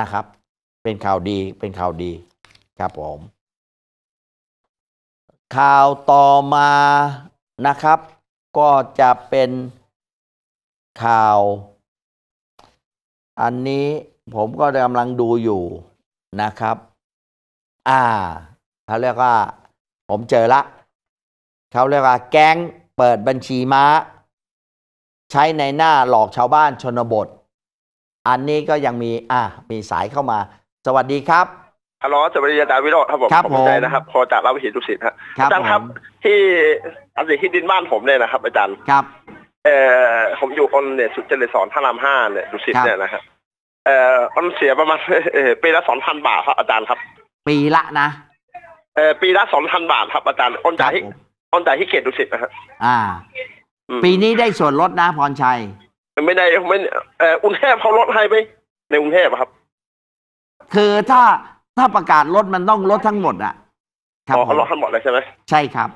นะครับ เป็นข่าวดี เป็นข่าวดี ครับผม ข่าวต่อมา นะครับ ก็จะเป็นข่าว อันนี้ผมก็กำลังดูอยู่นะครับ อ่าเขาเรียกว่า ผมเจอละ เขาเรียกว่า แก๊งเปิดบัญชีม้าใช้ในหน้าหลอกชาวบ้านชนบท อันนี้ก็ยังมีอ่ะมีสายเข้ามา สวัสดีครับ ฮัลโหลสวัสดีอาจารย์วิโรธครับผม ขอบคุณจนะครับ พอจากเราวิถีทุกสิทธิ์ครับอาจารย์ครับที่อาศัยที่ดินบ้านผมเนี่ยนะครับอาจารย์ ครับ เอ่อผมอยู่อนเนี่ยสุดเจริญสอนท่านำห้าเนี่ยดุสิตเนี่ยนะครับ เอ่ออนเสียประมาณปีละสองพันบาท ครับอาจารย์ครับ ปีละนะ เอ่อปีละสองพันบาทครับอาจารย์อนจ่ายอนจ่ายที่เขตดุสิตนะครับ อ่าปีนี้ได้ส่วนลด นะพรชัย ไม่ได้ไม่เอออุณงแทบเขาลดให้ไหมในอุุงแทบครับ คือถ้าถ้าประกาศลด มันต้องลดทั้งหมด อ่ะครับอ๋อลดทั้งหมดเลยใช่ไหมใช่ครับ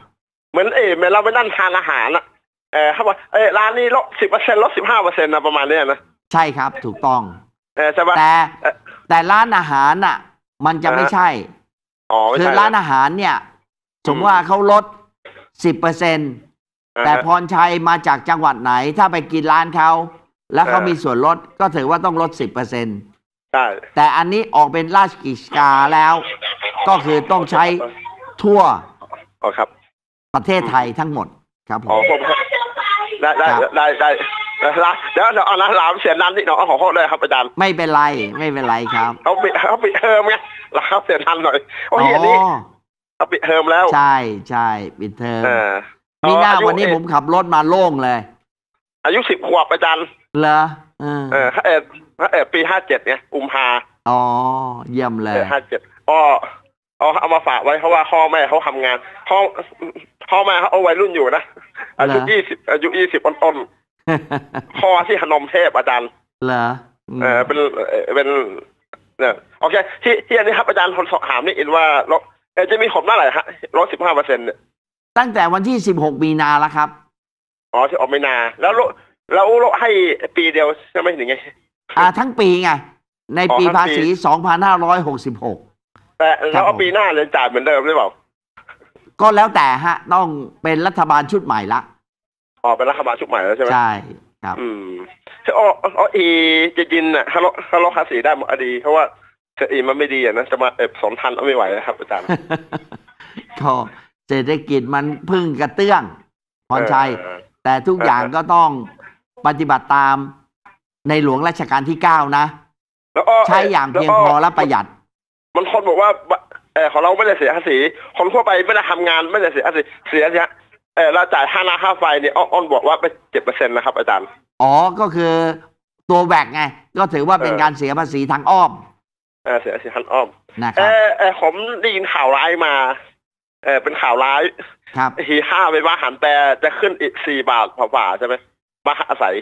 เหมือนเออเหมือนเราไปนั่งทานอาหารอ่ะเออเขาบอกเออร้านนี้ลดสิบเปอร์เซ็นลดสิบห้าเปอร์เซ็นต์นะประมาณนี้นะ ใช่ครับถูกต้องเออใช่ป่ะแต่แต่ร้านอาหารอ่ะ มันจะไม่ใช่อ๋อคือร้านอาหารเนี่ย สมมติว่าเขาลดสิบเปอร์เซ็นต์แต่พรชัยมาจากจังหวัดไหน ถ้าไปกินร้านเขา แล้วเขามีส่วนลด ก็ถือว่าต้องลดสิบเปอร์เซ็นต์ใช่แต่อันนี้ออกเป็นราชกิจการแล้วก็คือต้องใช้ทั่วอครับ ประเทศไทยทั้งหมดครับผมได้ได้ได้ได้เดี๋ยวเดี๋ยวเอาละลามเสียนันนิ่เนาอขอโทษเลยครับอาจารย์ไม่เป็นไร ไม่เป็นไรครับเขาปิดเขาปิดเทอมไงลามเสียนันหน่อยโอ้ยนี่เขาปิดเทอมแล้ว ใช่ใช่ปิดเทอมมีหน้าวันนี้ผมขับรถมาโล่งเลย อายุสิบขวบอาจารย์เหรอเออเอ็อเอ็ดปีห้าเจ็ดเนี่ย อุมหาอ๋อ เยี่ยมเลยห้าเจ็ดอ๋อเอาเอามาฝากไว้เพราะว่าพ่อแม่เขาทำงานพ่อพ่อแม่เขาเอาไว้รุ่นอยู่นะอายุยี่สิบอายุยี่สิบต้นๆพ่อที่ขนมเทพอาจารย์เหรอเออ เป็น เป็นเนี่ยโอเค ที่ที่อันนี้ครับอาจารย์คนสอบถามนี่อินว่ารถจะมีผมหน้าไหนฮะรถสิบห้าเปอร์เซ็นต์เนี่ยตั้งแต่วันที่สิบหกมีนาแล้วครับอ๋อที่ออกไม่นาแล้วเราลราให้ปีเดียวใช่ไหมถึงไง อ่าทั้งปีไงในปีภาษีสสอองพันหห้้ารยกิบหกแต่แล้วปีหน้าเลยจ่ายเหมือนเดิมหรือเปล่าก็แล้วแต่ฮะ ต้องเป็นรัฐบาลชุดใหม่ละอ๋อเป็นรัฐบาลชุดใหม่แล้วใช่ไหมใช่ครับ อืมะอ้ออ้อีจะยินอ่ะฮัลโหลฮัลโหลภาษีได้หมดอดี เพราะว่าเอีมันไม่ดีอ่ะนะจะมาเอบสองทันก็ไม่ไหวนะครับอาจารย์ก็เศรษฐกิจมันพึ่งกระเตื้องพรชัย แต่ทุกอย่างก็ต้องปฏิบัติตามในหลวงราชการที่เก้านะใช้อย่างเพียงพอและประหยัด มันคนบอกว่าเออของเราไม่ได้เสียภาษี คนทั่วไปไม่ได้ทำงาน ไม่ได้เสียภาษีเสียเนี่ยเออเราจ่ายค่าน้ำค่าไฟเนี่ยอ้อนบอกว่าไปเจ็ดเปอร์เซ็นต์นะครับ อาจารย์ อ๋อก็คือตัวแบกไงก็ถือว่าเป็นการเสียภาษีทางอ้อมเออเสียภาษีทางอ้อมนะครับเออเออผมได้ยินข่าวร้ายมาเออเป็นข่าวร้าย ครับฮีห้าไปว่าหันแตรจะขึ้นอีกสี่บาทผ่าใช่ไหมมาอาศัย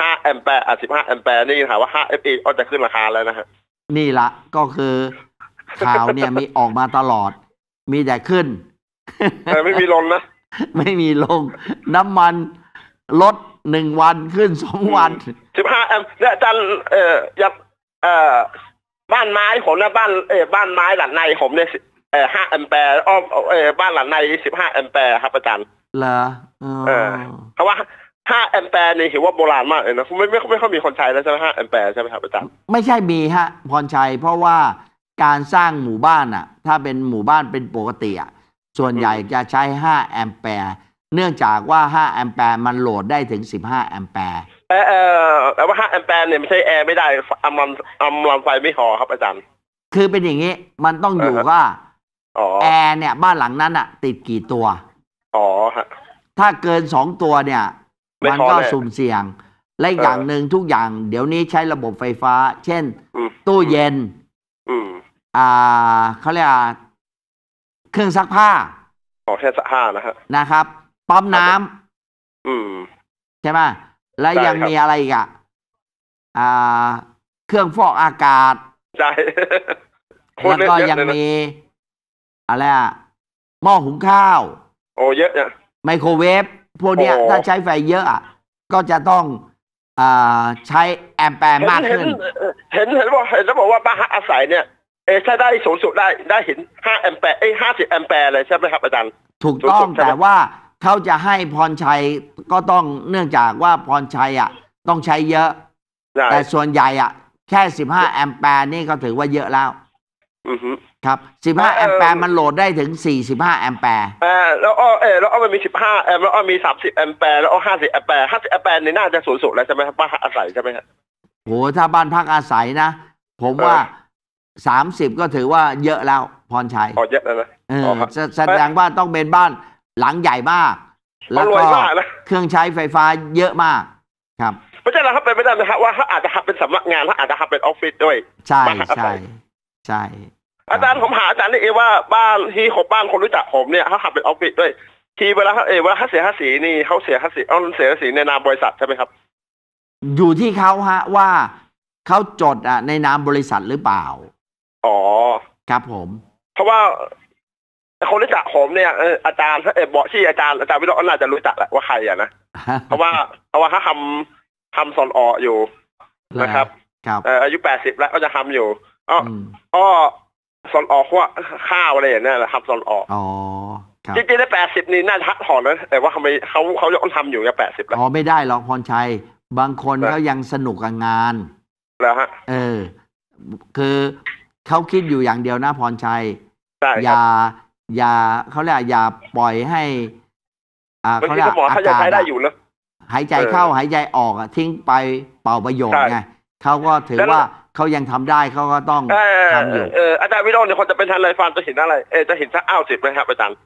ห้าแอมแปร์อ่ะสิบห้าแอมแปร์นี่ถามว่าห้าเอฟเอก็จะขึ้นราคาแล้วนะฮะนี่ละก็คือข่าวเนี่ย มีออกมาตลอด มีแต่ขึ้นแต่ไม่มีลงนะ ไม่มีลง น้ำมันลดหนึ่งวันขึ้นสองวัน สิบห้าแอมเนี่ยจันเอ่อยับเอ่อ บ้านไม้ผมนะบ้าน เอ่อบ้านไม้หลังในผมเนี่ยเออห้าแอมแปร์อ้อเออบ้านหลังในสิบห้าแอมแปร์ครับอาจารย์เหรอ เออเพราะว่าห้าแอมแปร์นี่ถือว่าโบราณมากเลยนะ ไม่ไม่ไม่ค่อยมีคนใช้แล้วใช่ไหมห้าแอมแปร์ใช่ไหมครับอาจารย์ ไม่ใช่มีฮะ พรชัย เพราะว่าการสร้างหมู่บ้านอ่ะ ถ้าเป็นหมู่บ้านเป็นปกติอ่ะส่วนใหญ่จะใช้ห้าแอมแปร์เนื่องจากว่าห้าแอมแปร์มันโหลดได้ถึงสิบห้าแอมแปร์เออเออแต่ว่าห้าแอมแปร์เนี่ยไม่ใช่แอร์ไม่ได้อัมลำอัมลำไฟไม่หอครับอาจารย์ คือเป็นอย่างนี้ มันต้องอยู่ว่าแอร์เนี่ย บ้านหลังนั้นอะติดกี่ตัว อ๋อฮะถ้าเกินสองตัวเนี่ย มันก็สุ่มเสี่ยง และอย่างหนึ่งทุกอย่าง เดี๋ยวนี้ใช้ระบบไฟฟ้า เช่น ตู้เย็นอ่าเขาเรียกเครื่องซักผ้าออแค่ซักผ้านะฮะนะครับปั๊มน้ำใช่ไหมและยังมีอะไรอีกอ่ะ อ่าเครื่องฟอกอากาศใช่แล้วก็ยังมีอะไรอะหม้อหุงข้าวโอ้เยอะเนี่ยไมโครเวฟพวกเนี้ยถ้าใช้ไฟเยอะอะก็จะต้องอ่าใช้แอมแปร์มากขึ้น เห็นเห็นเห็นว่าเห็นแล้วบอกว่าบ้านอาศัยเนี่ยเออถ้าได้สูงสุดได้ได้เห็นห้าแอมแปร์ไอห้าสิบแอมแปร์เลยใช่ไหมครับอาจารย์ถูกต้องแต่ว่าเขาจะให้พรชัยก็ต้องเนื่องจากว่าพรชัยอ่ะ ต้องใช้เยอะแต่ส่วนใหญ่อ่ะ แค่สิบห้าแอมแปร์นี่ก็ถือว่าเยอะแล้ว อือฮึครับ15แอมแปร์มันโหลดได้ถึง45แอมแปร์แล้วอ้อเออแล้วอ้อมันมี15แอมแล้วอ้อมี30แอมแปร์แล้วอ้อ50แอมแปร์50แอมแปร์ในหน่าจะสูงสุดแล้วใช่ไหมครับบ้านอาศัยใช่ไหมครับโหถ้าบ้านพักอาศัยนะ ผมว่า 30 ก็ถือว่าเยอะแล้วพรชัยอ๋อเยอะแล้วนะอแสดงว่าต้องเป็นบ้านหลังใหญ่มาก แล้วก็เครื่องใช้ไฟฟ้าเยอะมาก ครับไม่ใช่เราครับเป็นไม่ได้นะครับว่าเขาอาจจะทำเป็นสำนักงานเขาอาจจะทำเป็นออฟฟิศด้วย ใช่ใช่ใช่อาจารย์ผมหาอาจารย์นี่เอว่าบ้านที่ของบ้านคนรู้จักผมเนี่ยเขาขับเป็นออฟฟิศด้วย ทีเวลาเอว่าเขาเสียภาษีนี่เขาเสียภาษีเอาเสียภาษีในนามบริษัทใช่ไหมครับ อยู่ที่เขาฮะ ว่าเขาจดอ่ะในนามบริษัทหรือเปล่าอ๋อครับผม เพราะว่า คนรู้จักผมเนี่ยอาจารย์เออบอกชื่ออาจารย์อาจารย์วิโรจน์น่าจะรู้จักแหละว่าใครอ่ะนะเพราะว่าเพราะว่าเขาทำทำสอนออยู่นะครับ ครับอายุแปดสิบแล้วก็จะทำอยู่ออ๋อ๋อสอนออกว่าข้าวอะไรอย่างเี้ยนะครับสอนออกอ๋อจริงๆได้แปดสิบนี่น่าจะถอนนะแต่ว่าทำไมเขาเขายังทำอยู่คงแปดสิบแล้วอ๋อไม่ได้หรอกพรชัย บางคนเขายังสนุกกับงาน แล้วฮะเออ คือเขาคิดอยู่อย่างเดียวนะ พรชัย อย่า อย่าเขาเรียกอย่าปล่อยให้ อ่าเขาเรียกอากาศได้อยู่นะหายใจเข้าหายใจออกอะทิ้งไปเป่าประโยชน์ไงเขาก็ถือว่าเขายังทำได้เขาก็ต้องทำอยู่อาจารย์วิโรจน์เนี่ยคนจะเป็นทนไรฟาร์มจะเห็นอะไร เอจะเห็นสักอ้าวสิบไหมครับอาจารย์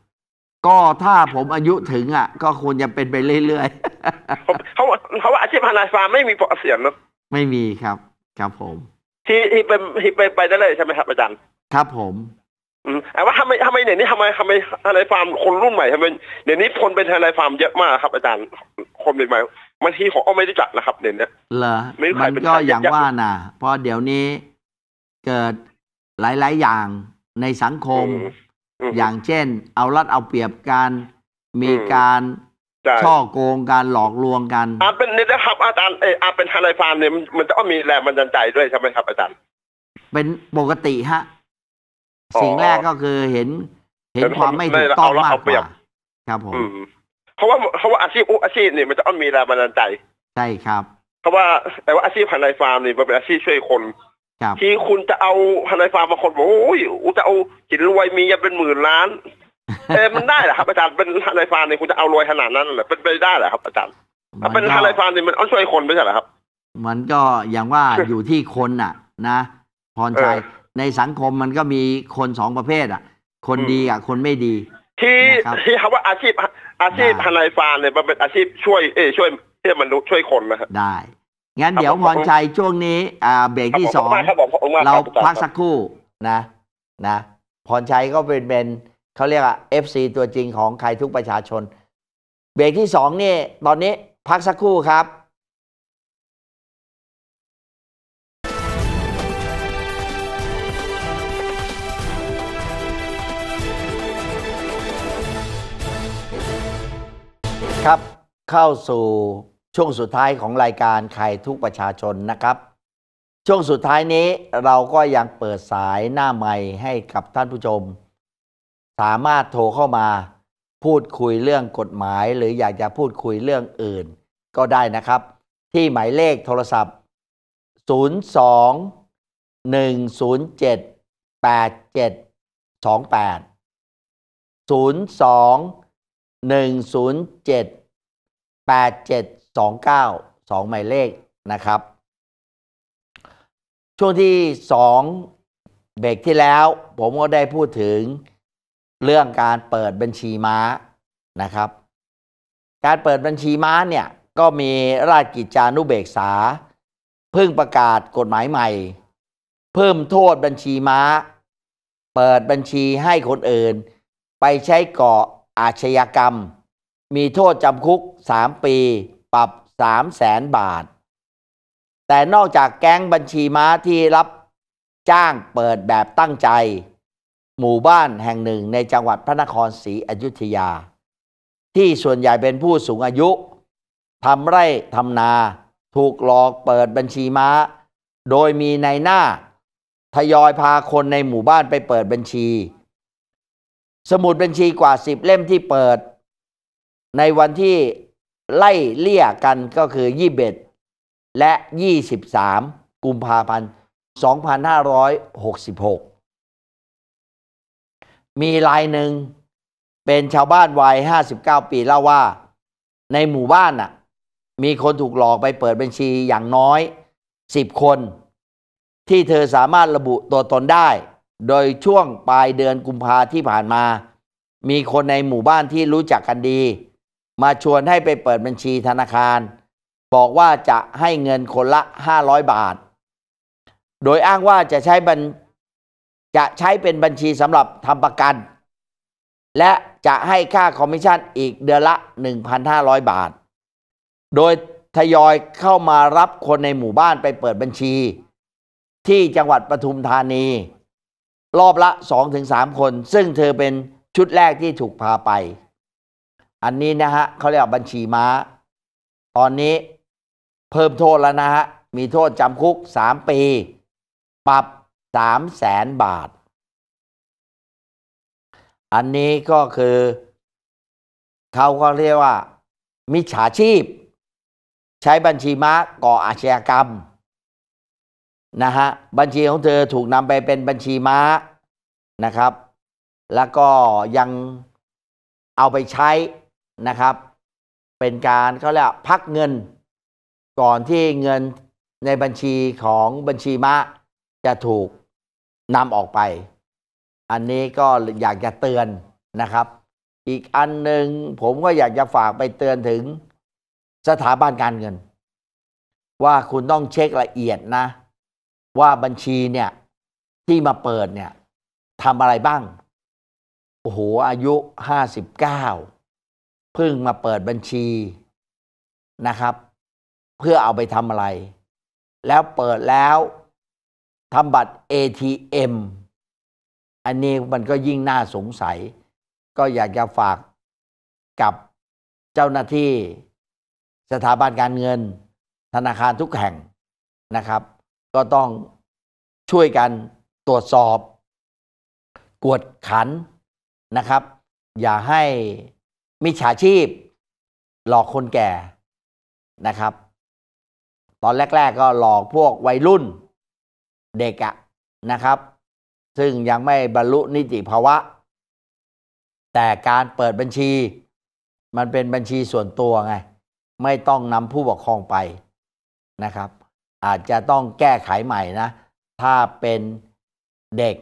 ก็ถ้าผมอายุถึงอ่ะก็ควรจะเป็นไปเรื่อย ๆ เขาเขาว่าอาชีพทนารฟาร์มไม่มีปอดเสียงเนาะไม่มีครับ ครับผม ที่ที่เป็นที่เป็นไปได้เลยใช่ไหมครับอาจารย์ ครับผมอืมแต่ว่าทำไมทำไมเดี๋ยวนี้ทำไมทำไมอะไรฟาร์มคนรุ่นใหม่ทำไมเดี๋ยวนี้คนเป็นอะไรฟาร์มเยอะมากครับ อาจารย์คนใหม่มันทีผมอ็ไม่รู้จักนะครับเดี๋ยวนี้เหรอมันก็อย่างว่าน่ะเพราะเดี๋ยวนี้เกิดหลาย ๆอย่างในสังคม อย่างเช่น เอารัดเอาเปรียบกันมีการช่อโกงการหลอกลวงกันอาเป็นนี่นะครับ อาจารย์เอออาเป็นอะไรฟาร์มเนี่ย มันจะต้องมีแรงบันดาลใจด้วยใช่ไหมครับ อาจารย์เป็นปกติฮะสิ่งแรกก็คือเห็น เห็นความไม่ถูกต้องมากกว่าครับผมเพราะว่าเพราะว่าอาชีพอาชีพเนี่ยมันจะต้องมีแรงบันดาลใจใช่ครับ เพราะว่าแต่ว่าอาชีพพันธุฟาร์มเนี่ยมันเป็นอาชีพช่วยคนที่คุณจะเอาพันธุฟาร์มบางคนบอกโอ้ยอุจะเอาจินรวยมีเป็นหมื่นล้านเออมันได้เหรอครับอาจารย์เป็นพันธุฟาร์มเนี่ยคุณจะเอารวยขนาดนั้นเหรอเป็นไปได้เหรอครับอาจารย์เป็นพันธุฟาร์มเนี่ยมันต้องช่วยคนไม่ใช่เหรอครับ มันก็อย่างว่าอยู่ที่คนน่ะ นะพรชัยในสังคมมันก็มีคนสองประเภทอ่ะ คนดีกับคนไม่ดี ที่ที่คำว่าอาชีพอาชีพทนายฟานเนี่ยมันเป็นอาชีพช่วยเอช่วยเพื่อมนุษย์ช่วยคนนะครับได้ งั้นเดี๋ยวพรชัยช่วงนี้ อ่าเบรกที่สองเราพักสักครู่นะ นะ พรชัยก็เป็นเป็นเขาเรียกอ่ะเอฟซีตัวจริงของใครทุกประชาชน เบรกที่สองนี่ ตอนนี้พักสักครู่ครับครับเข้าสู่ช่วงสุดท้ายของรายการใครทุกประชาชนนะครับ ช่วงสุดท้ายนี้เราก็ยังเปิดสายหน้าใหม่ให้กับท่านผู้ชม สามารถโทรเข้ามาพูดคุยเรื่องกฎหมาย หรืออยากจะพูดคุยเรื่องอื่นก็ได้นะครับ ที่หมายเลขโทรศัพท์ 02 107 8728 02หนนึ่งศูย์เเจจ็็ดดดแปสองเก้าสองหมายเลขนะครับ ช่วงที่สองเบรกที่แล้วผมก็ได้พูดถึงเรื่องการเปิดบัญชีม้านะครับ การเปิดบัญชีม้าเนี่ยก็มีราชกิจจานุเบกษา เพิ่งประกาศกฎหมายใหม่ เพิ่มโทษบัญชีม้า เปิดบัญชีให้คนอื่นไปใช้เกาะอาชญากรรมมีโทษจำคุก 3 ปีปรับ3 0 0แสนบาท แต่นอกจากแก๊งบัญชีม้า ที่รับจ้างเปิดแบบตั้งใจ หมู่บ้านแห่งหนึ่งในจังหวัดพระนครศรีอยุธยา ที่ส่วนใหญ่เป็นผู้สูงอายุ ทำไร่ทำนาถูกหลอกเปิดบัญชีม้า โดยมีในหน้า ทยอยพาคนในหมู่บ้านไปเปิดบัญชีสมุดบัญชีกว่าสิบเล่มที่เปิด ในวันที่ไล่เลี่ยกันก็คือยี่เบ็ดและยี่สิบาม กุมภาพันธ์สองพันห้าร้อยหกสิบหก มีรายหนึ่ง เป็นชาวบ้านวัยห้าสิบเก้าปี เล่าว่า ในหมู่บ้านน่ะ มีคนถูกหลอกไปเปิดบัญชีอย่างน้อยสิบคน ที่เธอสามารถระบุตัวตนได้โดยช่วงปลายเดือนกุมภาที่ผ่านมา มีคนในหมู่บ้านที่รู้จักกันดี มาชวนให้ไปเปิดบัญชีธนาคาร บอกว่าจะให้เงินคนละ 500 บาท โดยอ้างว่าจะใช้บัญจะใช้เป็นบัญชีสำหรับทำประกัน และจะให้ค่าคอมมิชชั่นอีกเดือนละ 1,500 บาท โดยทยอยเข้ามารับคนในหมู่บ้านไปเปิดบัญชี ที่จังหวัดปทุมธานีรอบละสสองงถึามคน ซึ่งเธอเป็นชุดแรกที่ถูกพาไป อันนี้นะฮะเขาเรียกบัญชีม้า ตอนนี้เพิ่มโทษแล้วนะฮะมีโทษจำคุกสามปี ปรับสามแสนบาท อันนี้ก็คือ เขาก็เรียกว่า มิจฉาชีพ ใช้บัญชีม้าก่ออาชญากรรมนะฮะบัญชีของเธอถูกนำไปเป็นบัญชีม้านะครับ แล้วก็ยังเอาไปใช้นะครับ เป็นการเขาเรียกพักเงินก่อนที่เงินในบัญชีของบัญชีม้าจะถูกนำออกไป อันนี้ก็อยากจะเตือนนะครับ อีกอันหนึ่งผมก็อยากจะฝากไปเตือนถึง สถาบันการเงิน ว่าคุณต้องเช็คละเอียดนะว่าบัญชีเนี่ยที่มาเปิดเนี่ยทำอะไรบ้างโอ้โหอายุห้าสิบเก้าเพิ่งมาเปิดบัญชีนะครับ เพื่อเอาไปทำอะไร แล้วเปิดแล้วทำบัตร ATM อันนี้มันก็ยิ่งน่าสงสัย ก็อยากจะฝากกับเจ้าหน้าที่สถาบันการเงิน ธนาคารทุกแห่งนะครับก็ต้องช่วยกันตรวจสอบกวดขันนะครับ อย่าให้มิจฉาชีพหลอกคนแก่นะครับ ตอนแรก ๆ ก็หลอกพวกวัยรุ่นเด็กอะนะครับ ซึ่งยังไม่บรรลุนิติภาวะ แต่การเปิดบัญชีมันเป็นบัญชีส่วนตัวไง ไม่ต้องนำผู้ปกครองไปนะครับอาจจะต้องแก้ไขใหม่นะ ถ้าเป็นเด็ก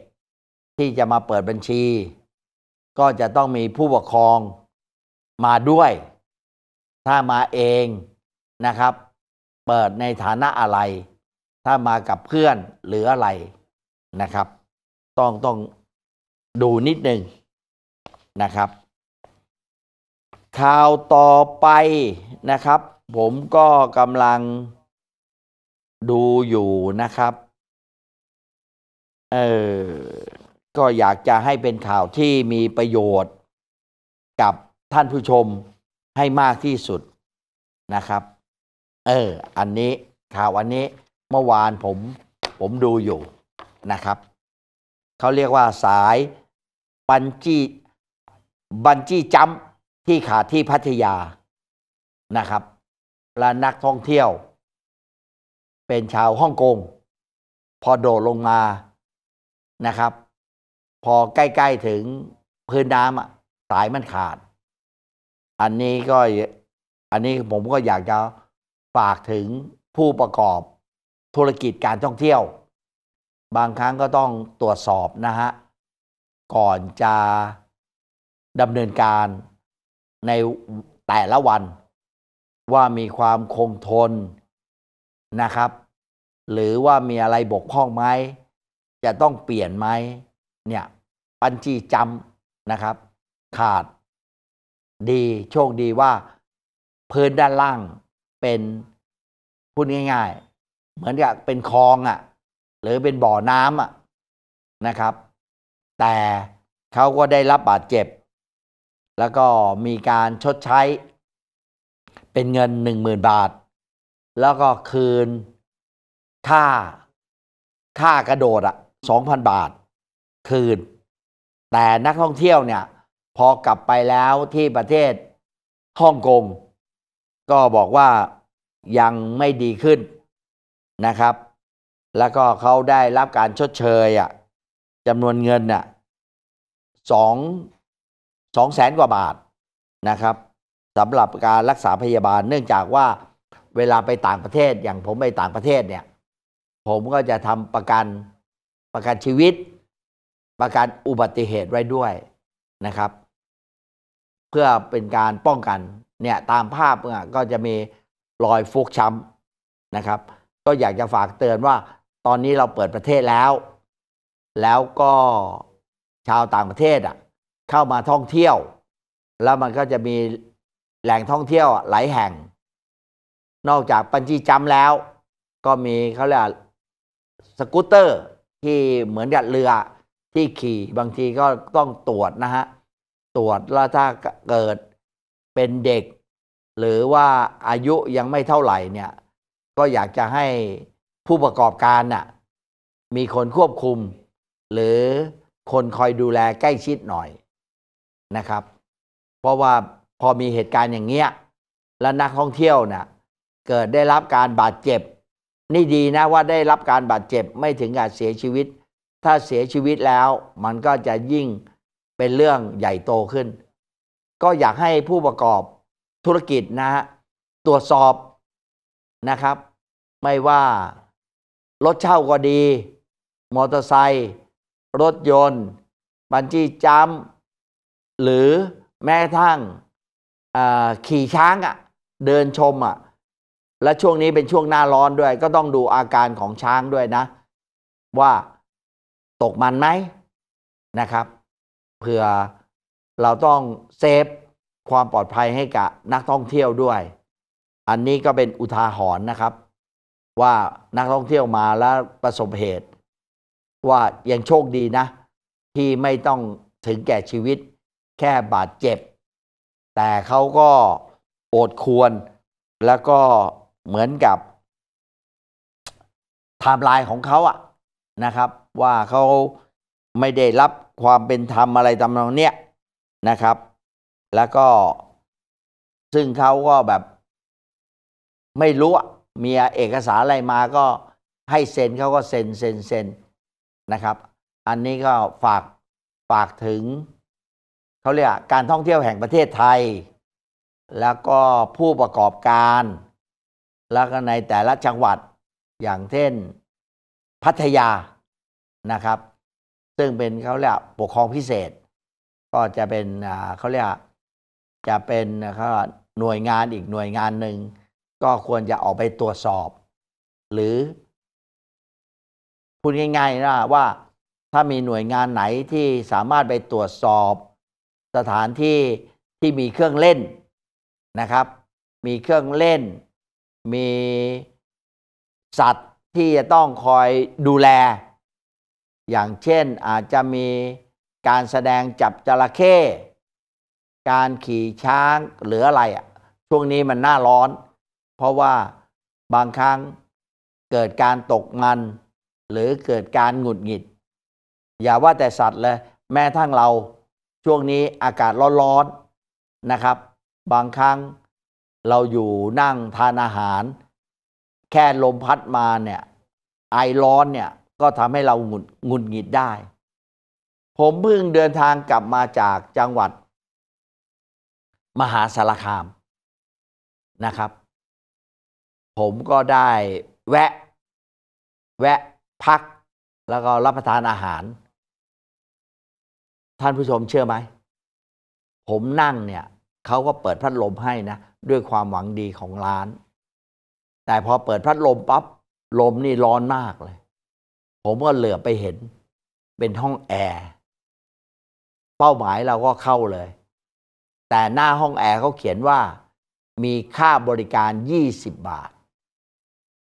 ที่จะมาเปิดบัญชี ก็จะต้องมีผู้ปกครองมาด้วย ถ้ามาเองนะครับ เปิดในฐานะอะไร ถ้ามากับเพื่อนหรืออะไรนะครับ ต้องต้องดูนิดหนึ่งนะครับข่าวต่อไปนะครับ ผมก็กำลังดูอยู่นะครับ เออ ก็อยากจะให้เป็นข่าวที่มีประโยชน์กับท่านผู้ชมให้มากที่สุดนะครับ เออ อันนี้ข่าวอันนี้เมื่อวานผม ผมดูอยู่นะครับ เขาเรียกว่าสายบันจี้ บันจี้จัมที่ขาดที่พัทยานะครับและนักท่องเที่ยวเป็นชาวฮ่องกงพอโดดลงมานะครับ พอใกล้ ๆ ถึงพื้นน้ำสายมันขาด อันนี้ก็อันนี้ผมก็อยากจะฝากถึงผู้ประกอบธุรกิจการท่องเที่ยว บางครั้งก็ต้องตรวจสอบนะฮะ ก่อนจะดำเนินการในแต่ละวันว่ามีความคงทนนะครับ หรือว่ามีอะไรบกพร่องไหมจะต้องเปลี่ยนไหมเนี่ยปัญจีจำนะครับ ขาด ดีโชคดีว่าพื้นด้านล่างเป็นพูดง่าย ๆ เหมือนกับเป็นคลองอะ่ะ หรือเป็นบ่อน้ำอะ่ะนะครับ แต่เขาก็ได้รับบาดเจ็บ แล้วก็มีการชดใช้ เป็นเงินหนึ่งหมื่นบาทแล้วก็คืน ค่าค่ากระโดดอ่ะสองพันบาท คืน แต่นักท่องเที่ยวเนี่ย พอกลับไปแล้วที่ประเทศฮ่องกงก็บอกว่ายังไม่ดีขึ้นนะครับ แล้วก็เขาได้รับการชดเชยอ่ะจำนวนเงินน่ะสองสองแสนกว่าบาทนะครับสำหรับการรักษาพยาบาลเนื่องจากว่าเวลาไปต่างประเทศอย่างผมไปต่างประเทศเนี่ย ผมก็จะทำประกันประกันชีวิต ประกันอุบัติเหตุไว้ด้วยนะครับ เพื่อเป็นการป้องกันเนี่ยตามภาพก็จะมีรอยฟกช้ำนะครับก็อยากจะฝากเตือนว่า ตอนนี้เราเปิดประเทศแล้ว แล้วก็ชาวต่างประเทศอ่ะ เข้ามาท่องเที่ยว แล้วมันก็จะมีแหล่งท่องเที่ยวหลายแห่งนอกจากปัญชีจัมแล้ว ก็มีเขาเรียกสกูตเตอร์ที่เหมือนกับเรือที่ขี่บางทีก็ต้องตรวจนะฮะ ตรวจแล้วถ้าเกิดเป็นเด็ก หรือว่าอายุยังไม่เท่าไหร่เนี่ย ก็อยากจะให้ผู้ประกอบการน่ะมีคนควบคุม หรือคนคอยดูแลใกล้ชิดหน่อยนะครับ เพราะว่าพอมีเหตุการณ์อย่างเงี้ยและนักท่องเที่ยวน่ะเกิดได้รับการบาดเจ็บ นี่ดีนะว่าได้รับการบาดเจ็บไม่ถึงกับเสียชีวิต ถ้าเสียชีวิตแล้ว มันก็จะยิ่งเป็นเรื่องใหญ่โตขึ้น ก็อยากให้ผู้ประกอบธุรกิจนะฮะตรวจสอบนะครับ ไม่ว่า รถเช่าก็ดีมอเตอร์ไซค์รถยนต์ บัญชีจำหรือแม้ทั่งขี่ช้างอะ่ะเดินชมอะ่ะและช่วงนี้เป็นช่วงหน้าร้อนด้วย ก็ต้องดูอาการของช้างด้วยนะ ว่าตกมันไหมนะครับเผื่อเราต้องเซฟความปลอดภัยให้กับนักท่องเที่ยวด้วย อันนี้ก็เป็นอุทาหรณ์นะครับ ว่านักท่องเที่ยวมาแล้วประสบเหตุ ว่ายังโชคดีนะ ที่ไม่ต้องถึงแก่ชีวิตแค่บาดเจ็บ แต่เขาก็อดควรแล้วก็เหมือนกับไทม์ไลน์ของเขาอะนะครับ ว่าเขาไม่ได้รับความเป็นธรรมอะไรตำนองเนี้ยนะครับ แล้วก็ซึ่งเขาก็แบบไม่รู้มีเอกสารอะไรมาก็ให้เซ็นเขาก็เซ็นเซ็นเซ็นนะครับ อันนี้ก็ฝากฝากถึงเขาเรียกการท่องเที่ยวแห่งประเทศไทย แล้วก็ผู้ประกอบการแล้วก็ในแต่ละจังหวัดอย่างเช่นพัทยานะครับ ซึ่งเป็นเขาเรียกปกครองพิเศษ ก็จะเป็นเขาเรียกจะเป็นเขาหน่วยงานอีกหน่วยงานหนึ่ง ก็ควรจะออกไปตรวจสอบ หรือพูดง่ายๆนะว่าถ้ามีหน่วยงานไหนที่สามารถไปตรวจสอบสถานที่ที่มีเครื่องเล่นนะครับ มีเครื่องเล่นมี สัตว์ที่จะต้องคอยดูแล อย่างเช่นอาจจะมีการแสดงจับจระเข้การขี่ช้างหรืออะไรอ่ะ ช่วงนี้มันหน้าร้อน เพราะว่าบางครั้งเกิดการตกมัน หรือเกิดการหงุดหงิด อย่าว่าแต่สัตว์เลย แม้ทั้งเรา ช่วงนี้อากาศร้อนๆนะครับ บางครั้งเราอยู่นั่งทานอาหาร แค่ลมพัดมาเนี่ย ไอร้อนเนี่ยก็ทำให้เราหงุดหงุดหงิดได้ ผมเพิ่งเดินทางกลับมาจากจังหวัดมหาสารคามนะครับ ผมก็ได้แวะ แวะพักแล้วก็รับประทานอาหาร ท่านผู้ชมเชื่อไหม ผมนั่งเนี่ยเขาก็เปิดพัดลมให้นะด้วยความหวังดีของร้าน แต่พอเปิดพัดลมปับ๊บลมนี่ร้อนมากเลย ผมก็เหลือไปเห็น เป็นห้องแอร์ เป้าหมายเราก็เข้าเลย แต่หน้าห้องแอร์เขาเขียนว่า มีค่าบริการ 20 บาท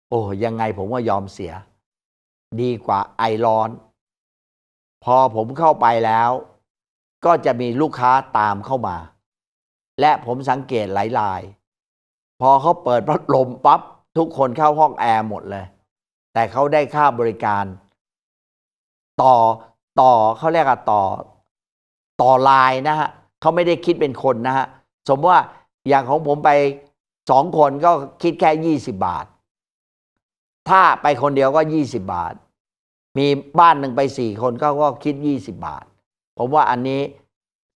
โอ้ยังไงผมก็ยอมเสีย ดีกว่าไอร้อน พอผมเข้าไปแล้วก็จะมีลูกค้าตามเข้ามาและผมสังเกตหลายาย พอเขาเปิดพัดลมปับ๊บทุกคนเข้าห้องแอร์หมดเลย แต่เขาได้ค่าบริการ ต่อต่อเขาเรียกอะต่อ ต่อลายนะฮะ เขาไม่ได้คิดเป็นคนนะฮะ สมมติว่าอย่างของผมไปสองคนก็คิดแค่ยี่สิบบาท ถ้าไปคนเดียวก็ยี่สิบบาท มีบ้านหนึ่งไปสี่คนก็ก็คิดยี่สิบบาท ผมว่าอันนี้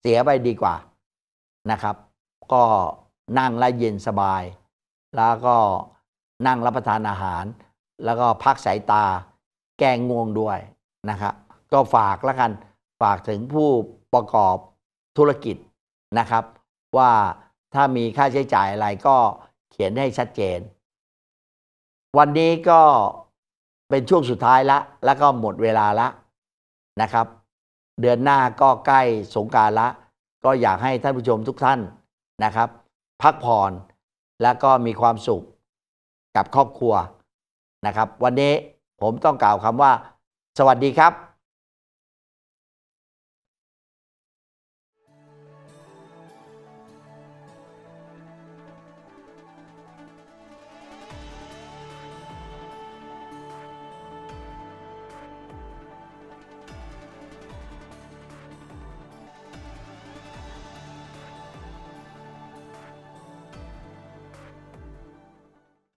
เสียไปดีกว่านะครับก็นั่งและเย็นสบาย แล้วก็นั่งรับประทานอาหาร แล้วก็พักสายตา แก้ง่วงด้วยนะครับ ก็ฝากละกัน ฝากถึงผู้ประกอบธุรกิจนะครับ ว่าถ้ามีค่าใช้จ่ายอะไรก็เขียนให้ชัดเจน วันนี้ก็เป็นช่วงสุดท้ายละ แล้วก็หมดเวลาละนะครับ เดือนหน้าก็ใกล้สงการละ ก็อยากให้ท่านผู้ชมทุกท่านนะครับพักผ่อน แล้วก็มีความสุขกับครอบครัวนะครับ วันนี้ผมต้องกล่าวคำว่า สวัสดีครับ